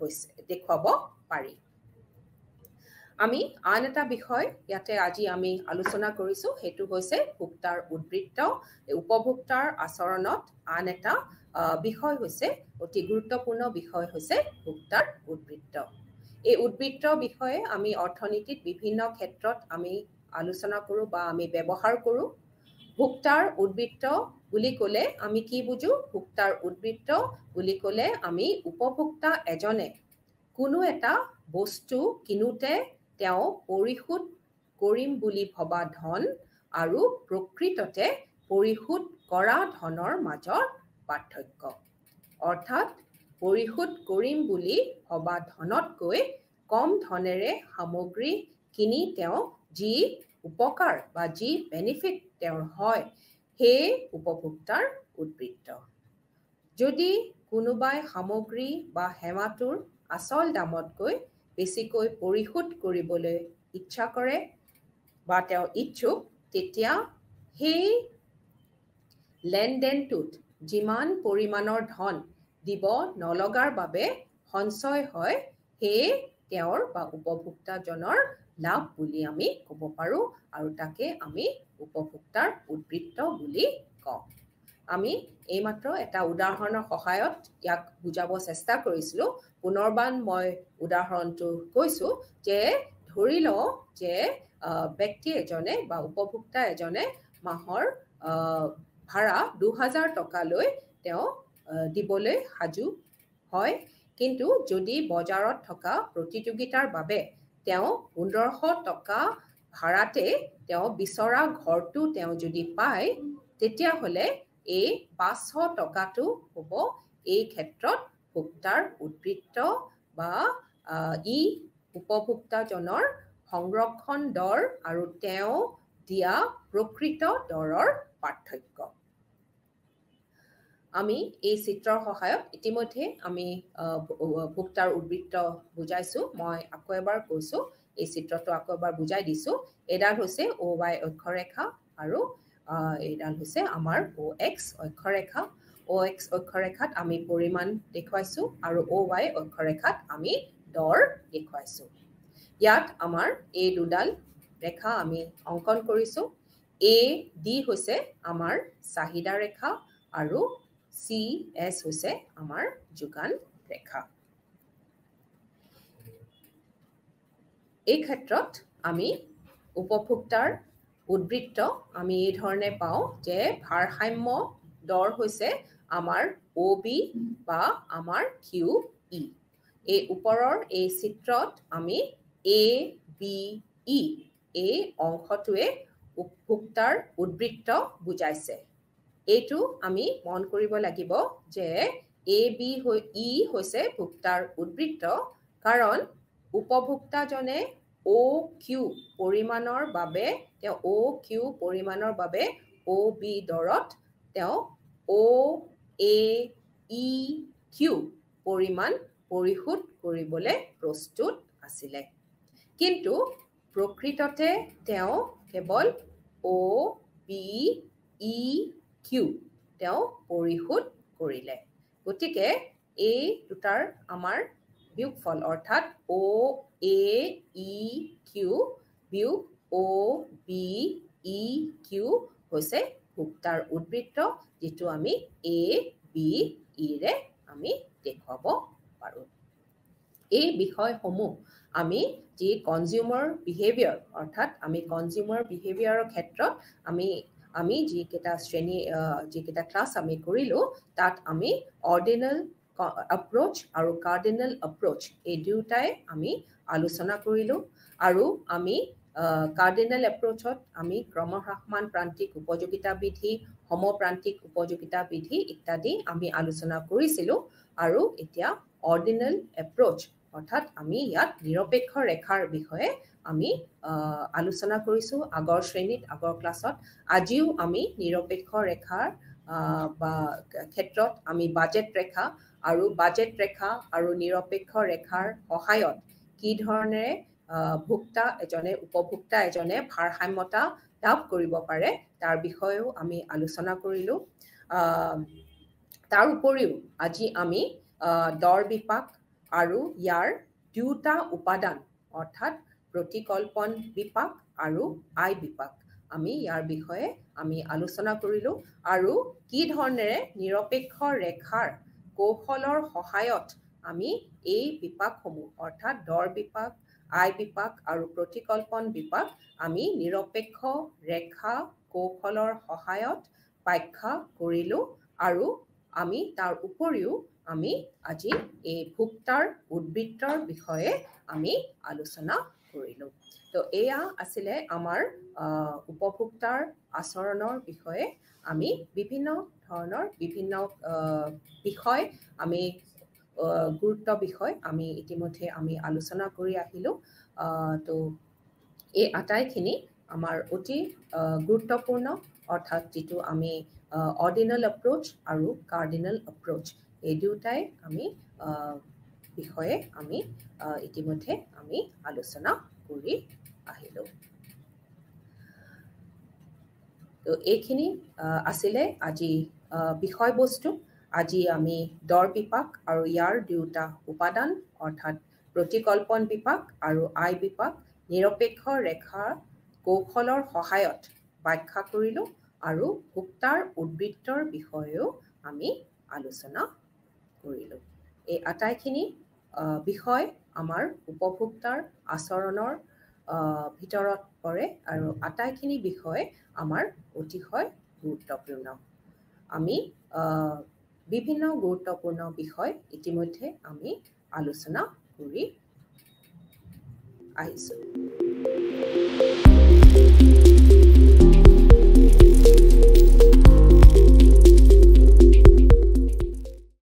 হৈছে দেখুৱাব পাৰি আমি আন এটা বিষয় ইয়াতে আজি আমি আলোচনা কৰিছোঁ সেইটো হৈছে ভোক্তাৰ উদ্বৃত্ত উপভোক্তাৰ আচৰণত আন এটা বিষয় হৈছে অতি গুৰুত্বপূৰ্ণ বিষয় হৈছে ভোক্তাৰ উদ্বৃত্ত এই উদ্বৃত্ত বিষয়ে আমি অৰ্থনীতিত বিভিন্ন ক্ষেত্ৰত আমি আলোচনা কৰোঁ বা আমি ব্যৱহাৰ কৰোঁ ভোক্তাৰ উদ্বৃত্ত বুলি ক'লে আমি কি বুজোঁ ভোক্তাৰ উদ্বৃত্ত বুলি ক'লে আমি উপভোক্তা এজনে কোনো এটা বস্তু কিনোতে তেওঁ পৰিশোধ কৰিম বুলি ভবা ধন আৰু প্ৰকৃততে পৰিশোধ কৰা ধনৰ মাজৰ পাৰ্থক্য অৰ্থাৎ পৰিশোধ কৰিম বুলি ভবা ধনতকৈ কম ধনেৰে সামগ্ৰী কিনি তেওঁ যি উপকাৰ বা যি বেনিফিট তেওঁৰ হয় সেয়ে উপভোক্তাৰ উদ্বৃত্ত যদি কোনোবাই সামগ্ৰী বা সেৱাটোৰ আচল দামতকৈ বেছিকৈ পৰিশোধ কৰিবলৈ ইচ্ছা কৰে বা তেওঁ ইচ্ছুক তেতিয়া সেই লেনদেনটোত যিমান পৰিমাণৰ ধন দিব নলগাৰ বাবে সঞ্চয় হয় সেয়ে তেওঁৰ বা উপভোক্তাজনৰ লাভ বুলি আমি ক'ব পাৰোঁ আৰু তাকে আমি উপভোক্তাৰ উদ্বৃত্ত বুলি কওঁ আমি এইমাত্ৰ এটা উদাহৰণৰ সহায়ত ইয়াক বুজাব চেষ্টা কৰিছিলোঁ পুনৰবাৰ মই উদাহৰণটো কৈছোঁ যে ধৰি লওঁ যে ব্যক্তি এজনে বা উপভোক্তা এজনে মাহৰ ভাড়া দুহাজাৰ টকালৈ তেওঁ দিবলৈ সাজু হয় কিন্তু যদি বজাৰত থকা প্ৰতিযোগিতাৰ বাবে তেওঁ পোন্ধৰশ টকা ভাড়াতে তেওঁ বিচৰা ঘৰটো তেওঁ যদি পায় তেতিয়াহ'লে এই পাঁচশ টকাটো হ'ব এই ক্ষেত্ৰত ভোক্তাৰ উদ্বৃত্ত বা ই উপভোক্তাজনৰ সংৰক্ষণ দৰ আৰু তেওঁ দিয়া প্ৰকৃত দৰৰ পাৰ্থক্য আমি এই চিত্ৰৰ সহায়ত ইতিমধ্যে আমি ভোক্তাৰ উদ্বৃত্ত বুজাইছোঁ মই আকৌ এবাৰ কৈছোঁ এই চিত্ৰটো আকৌ এবাৰ বুজাই দিছোঁ এডাল হৈছে ঔ ৱাই অক্ষৰেখা আৰু এইডাল হৈছে আমাৰ অ' এক্স অক্ষৰেখা অ' এক্স অক্ষৰেখাত আমি পৰিমাণ দেখুৱাইছোঁ আৰু অ' ৱাই অক্ষৰেখাত আমি দৰ দেখুৱাইছোঁ ইয়াত আমাৰ এই দুডাল ৰেখা আমি অংকন কৰিছোঁ এ ডি হৈছে আমাৰ চাহিদা ৰেখা আৰু চি এছ হৈছে আমাৰ যোগান ৰেখা এই ক্ষেত্ৰত আমি উপভোক্তাৰ উদ্বৃত্ত আমি এই ধৰণে পাওঁ যে ভাৰসাম্য দৰ হৈছে আমাৰ অ' বি বা আমাৰ কিউ ই এই ওপৰৰ এই চিত্ৰত আমি এ বি ই এই অংশটোৱে উপভোক্তাৰ উদ্বৃত্ত বুজাইছে এইটো আমি মন কৰিব লাগিব যে এ বি হৈ ই হৈছে ভোক্তাৰ উদ্বৃত্ত কাৰণ উপভোক্তাজনে অ' কিউ পৰিমাণৰ বাবে তেওঁ অ' কিউ পৰিমাণৰ বাবে অ' বি দৰত তেওঁ অ' এ ই কিউ পৰিমাণ পৰিশোধ কৰিবলৈ প্ৰস্তুত আছিলে কিন্তু প্ৰকৃততে তেওঁ কেৱল অ' বি ই কিউ তেওঁ পৰিশোধ কৰিলে গতিকে এই দুটাৰ আমাৰ বিয়োগফল অৰ্থাৎ অ' A, E, Q, বিয়োগ অ বি ই কিউ হৈছে সূতাৰ উদ্বৃত্ত যিটো আমি এ বি ইৰে e আমি দেখুৱাব পাৰোঁ এই বিষয়সমূহ আমি যি কনজিউমাৰ বিহেভিয়াৰ অৰ্থাৎ আমি কনজিউমাৰ বিহেভিয়াৰৰ ক্ষেত্ৰত আমি আমি যিকেইটা শ্ৰেণী যিকেইটা ক্লাছ আমি কৰিলোঁ তাত আমি অৰ্ডিনেল এপ্ৰ'চ আৰু কাৰ্ডিনেল এপ্ৰ'চ এই দুয়োটাই আমি আলোচনা কৰিলোঁ আৰু আমি কাৰ্ডিনেল এপ্ৰ'চত আমি ক্ৰমহ্ৰাসমান প্ৰান্তিক উপযোগিতা বিধি সমপ্ৰান্তিক উপযোগিতা বিধি ইত্যাদি আমি আলোচনা কৰিছিলোঁ আৰু এতিয়া অৰ্ডিনেল এপ্ৰ'চ অৰ্থাৎ আমি ইয়াত নিৰপেক্ষ ৰেখাৰ বিষয়ে আমি আলোচনা কৰিছোঁ আগৰ শ্ৰেণীত আগৰ ক্লাছত আজিও আমি নিৰপেক্ষ ৰেখাৰ বা ক্ষেত্ৰত আমি বাজেট ৰেখা আৰু বাজেট ৰেখা আৰু নিৰপেক্ষ ৰেখাৰ সহায়ত কি ধৰণেৰে ভোক্তা এজনে উপভোক্তা এজনে ভাৰসাম্যতা লাভ কৰিব পাৰে তাৰ বিষয়েও আমি আলোচনা কৰিলোঁ তাৰ উপৰিও আজি আমি দৰ বিপাক আৰু ইয়াৰ দুটা উপাদান অৰ্থাৎ প্ৰতিকল্পন বিপাক আৰু আয় বিপাক আমি ইয়াৰ বিষয়ে আমি আলোচনা কৰিলোঁ আৰু কি ধৰণেৰে নিৰপেক্ষ ৰেখাৰ কৌশলৰ সহায়ত আমি এই বিপাকসমূহ অৰ্থাৎ দৰ বিপাক আয় বিপাক আৰু প্ৰতিকল্পন বিপাক আমি নিৰপেক্ষ ৰেখা কৌশলৰ সহায়ত ব্যাখ্যা কৰিলোঁ আৰু আমি তাৰ উপৰিও আমি আজি এই ভোক্তাৰ উদ্বৃত্তৰ বিষয়ে আমি আলোচনা কৰিলোঁ তো এয়া আছিলে আমাৰ উপভোক্তাৰ আচৰণৰ বিষয়ে আমি বিভিন্ন ধৰণৰ বিভিন্ন বিষয় আমি গুৰুত্ব বিষয় আমি ইতিমধ্যে আমি আলোচনা কৰি আহিলোঁ তো এই আটাইখিনি আমাৰ অতি গুৰুত্বপূৰ্ণ অৰ্থাৎ যিটো আমি অৰ্ডিনেল এপ্ৰ'চ আৰু কাৰ্ডিনেল এপ্ৰ'চ এই দুয়োটাই আমি বিষয়ে আমি ইতিমধ্যে আমি আলোচনা কৰি আহিলোঁ তো এইখিনি আছিলে আজি বিষয়বস্তু আজি আমি দৰ বিপাক আৰু ইয়াৰ দুয়োটা উপাদান অৰ্থাৎ প্ৰতিকল্পন বিপাক আৰু আই বিপাক নিৰপেক্ষ ৰেখা কৌশলৰ সহায়ত ব্যাখ্যা কৰিলোঁ আৰু সুক্তাৰ উদ্বৃত্তৰ বিষয়েও আমি আলোচনা কৰিলোঁ এই আটাইখিনি বিষয় আমাৰ উপভোক্তাৰ আচৰণৰ ভিতৰত পৰে আৰু আটাইখিনি বিষয় আমাৰ অতিশয় গুৰুত্বপূৰ্ণ আমি বিভিন্ন গুৰুত্বপূৰ্ণ বিষয় ইতিমধ্যে আমি আলোচনা কৰি আহিছোঁ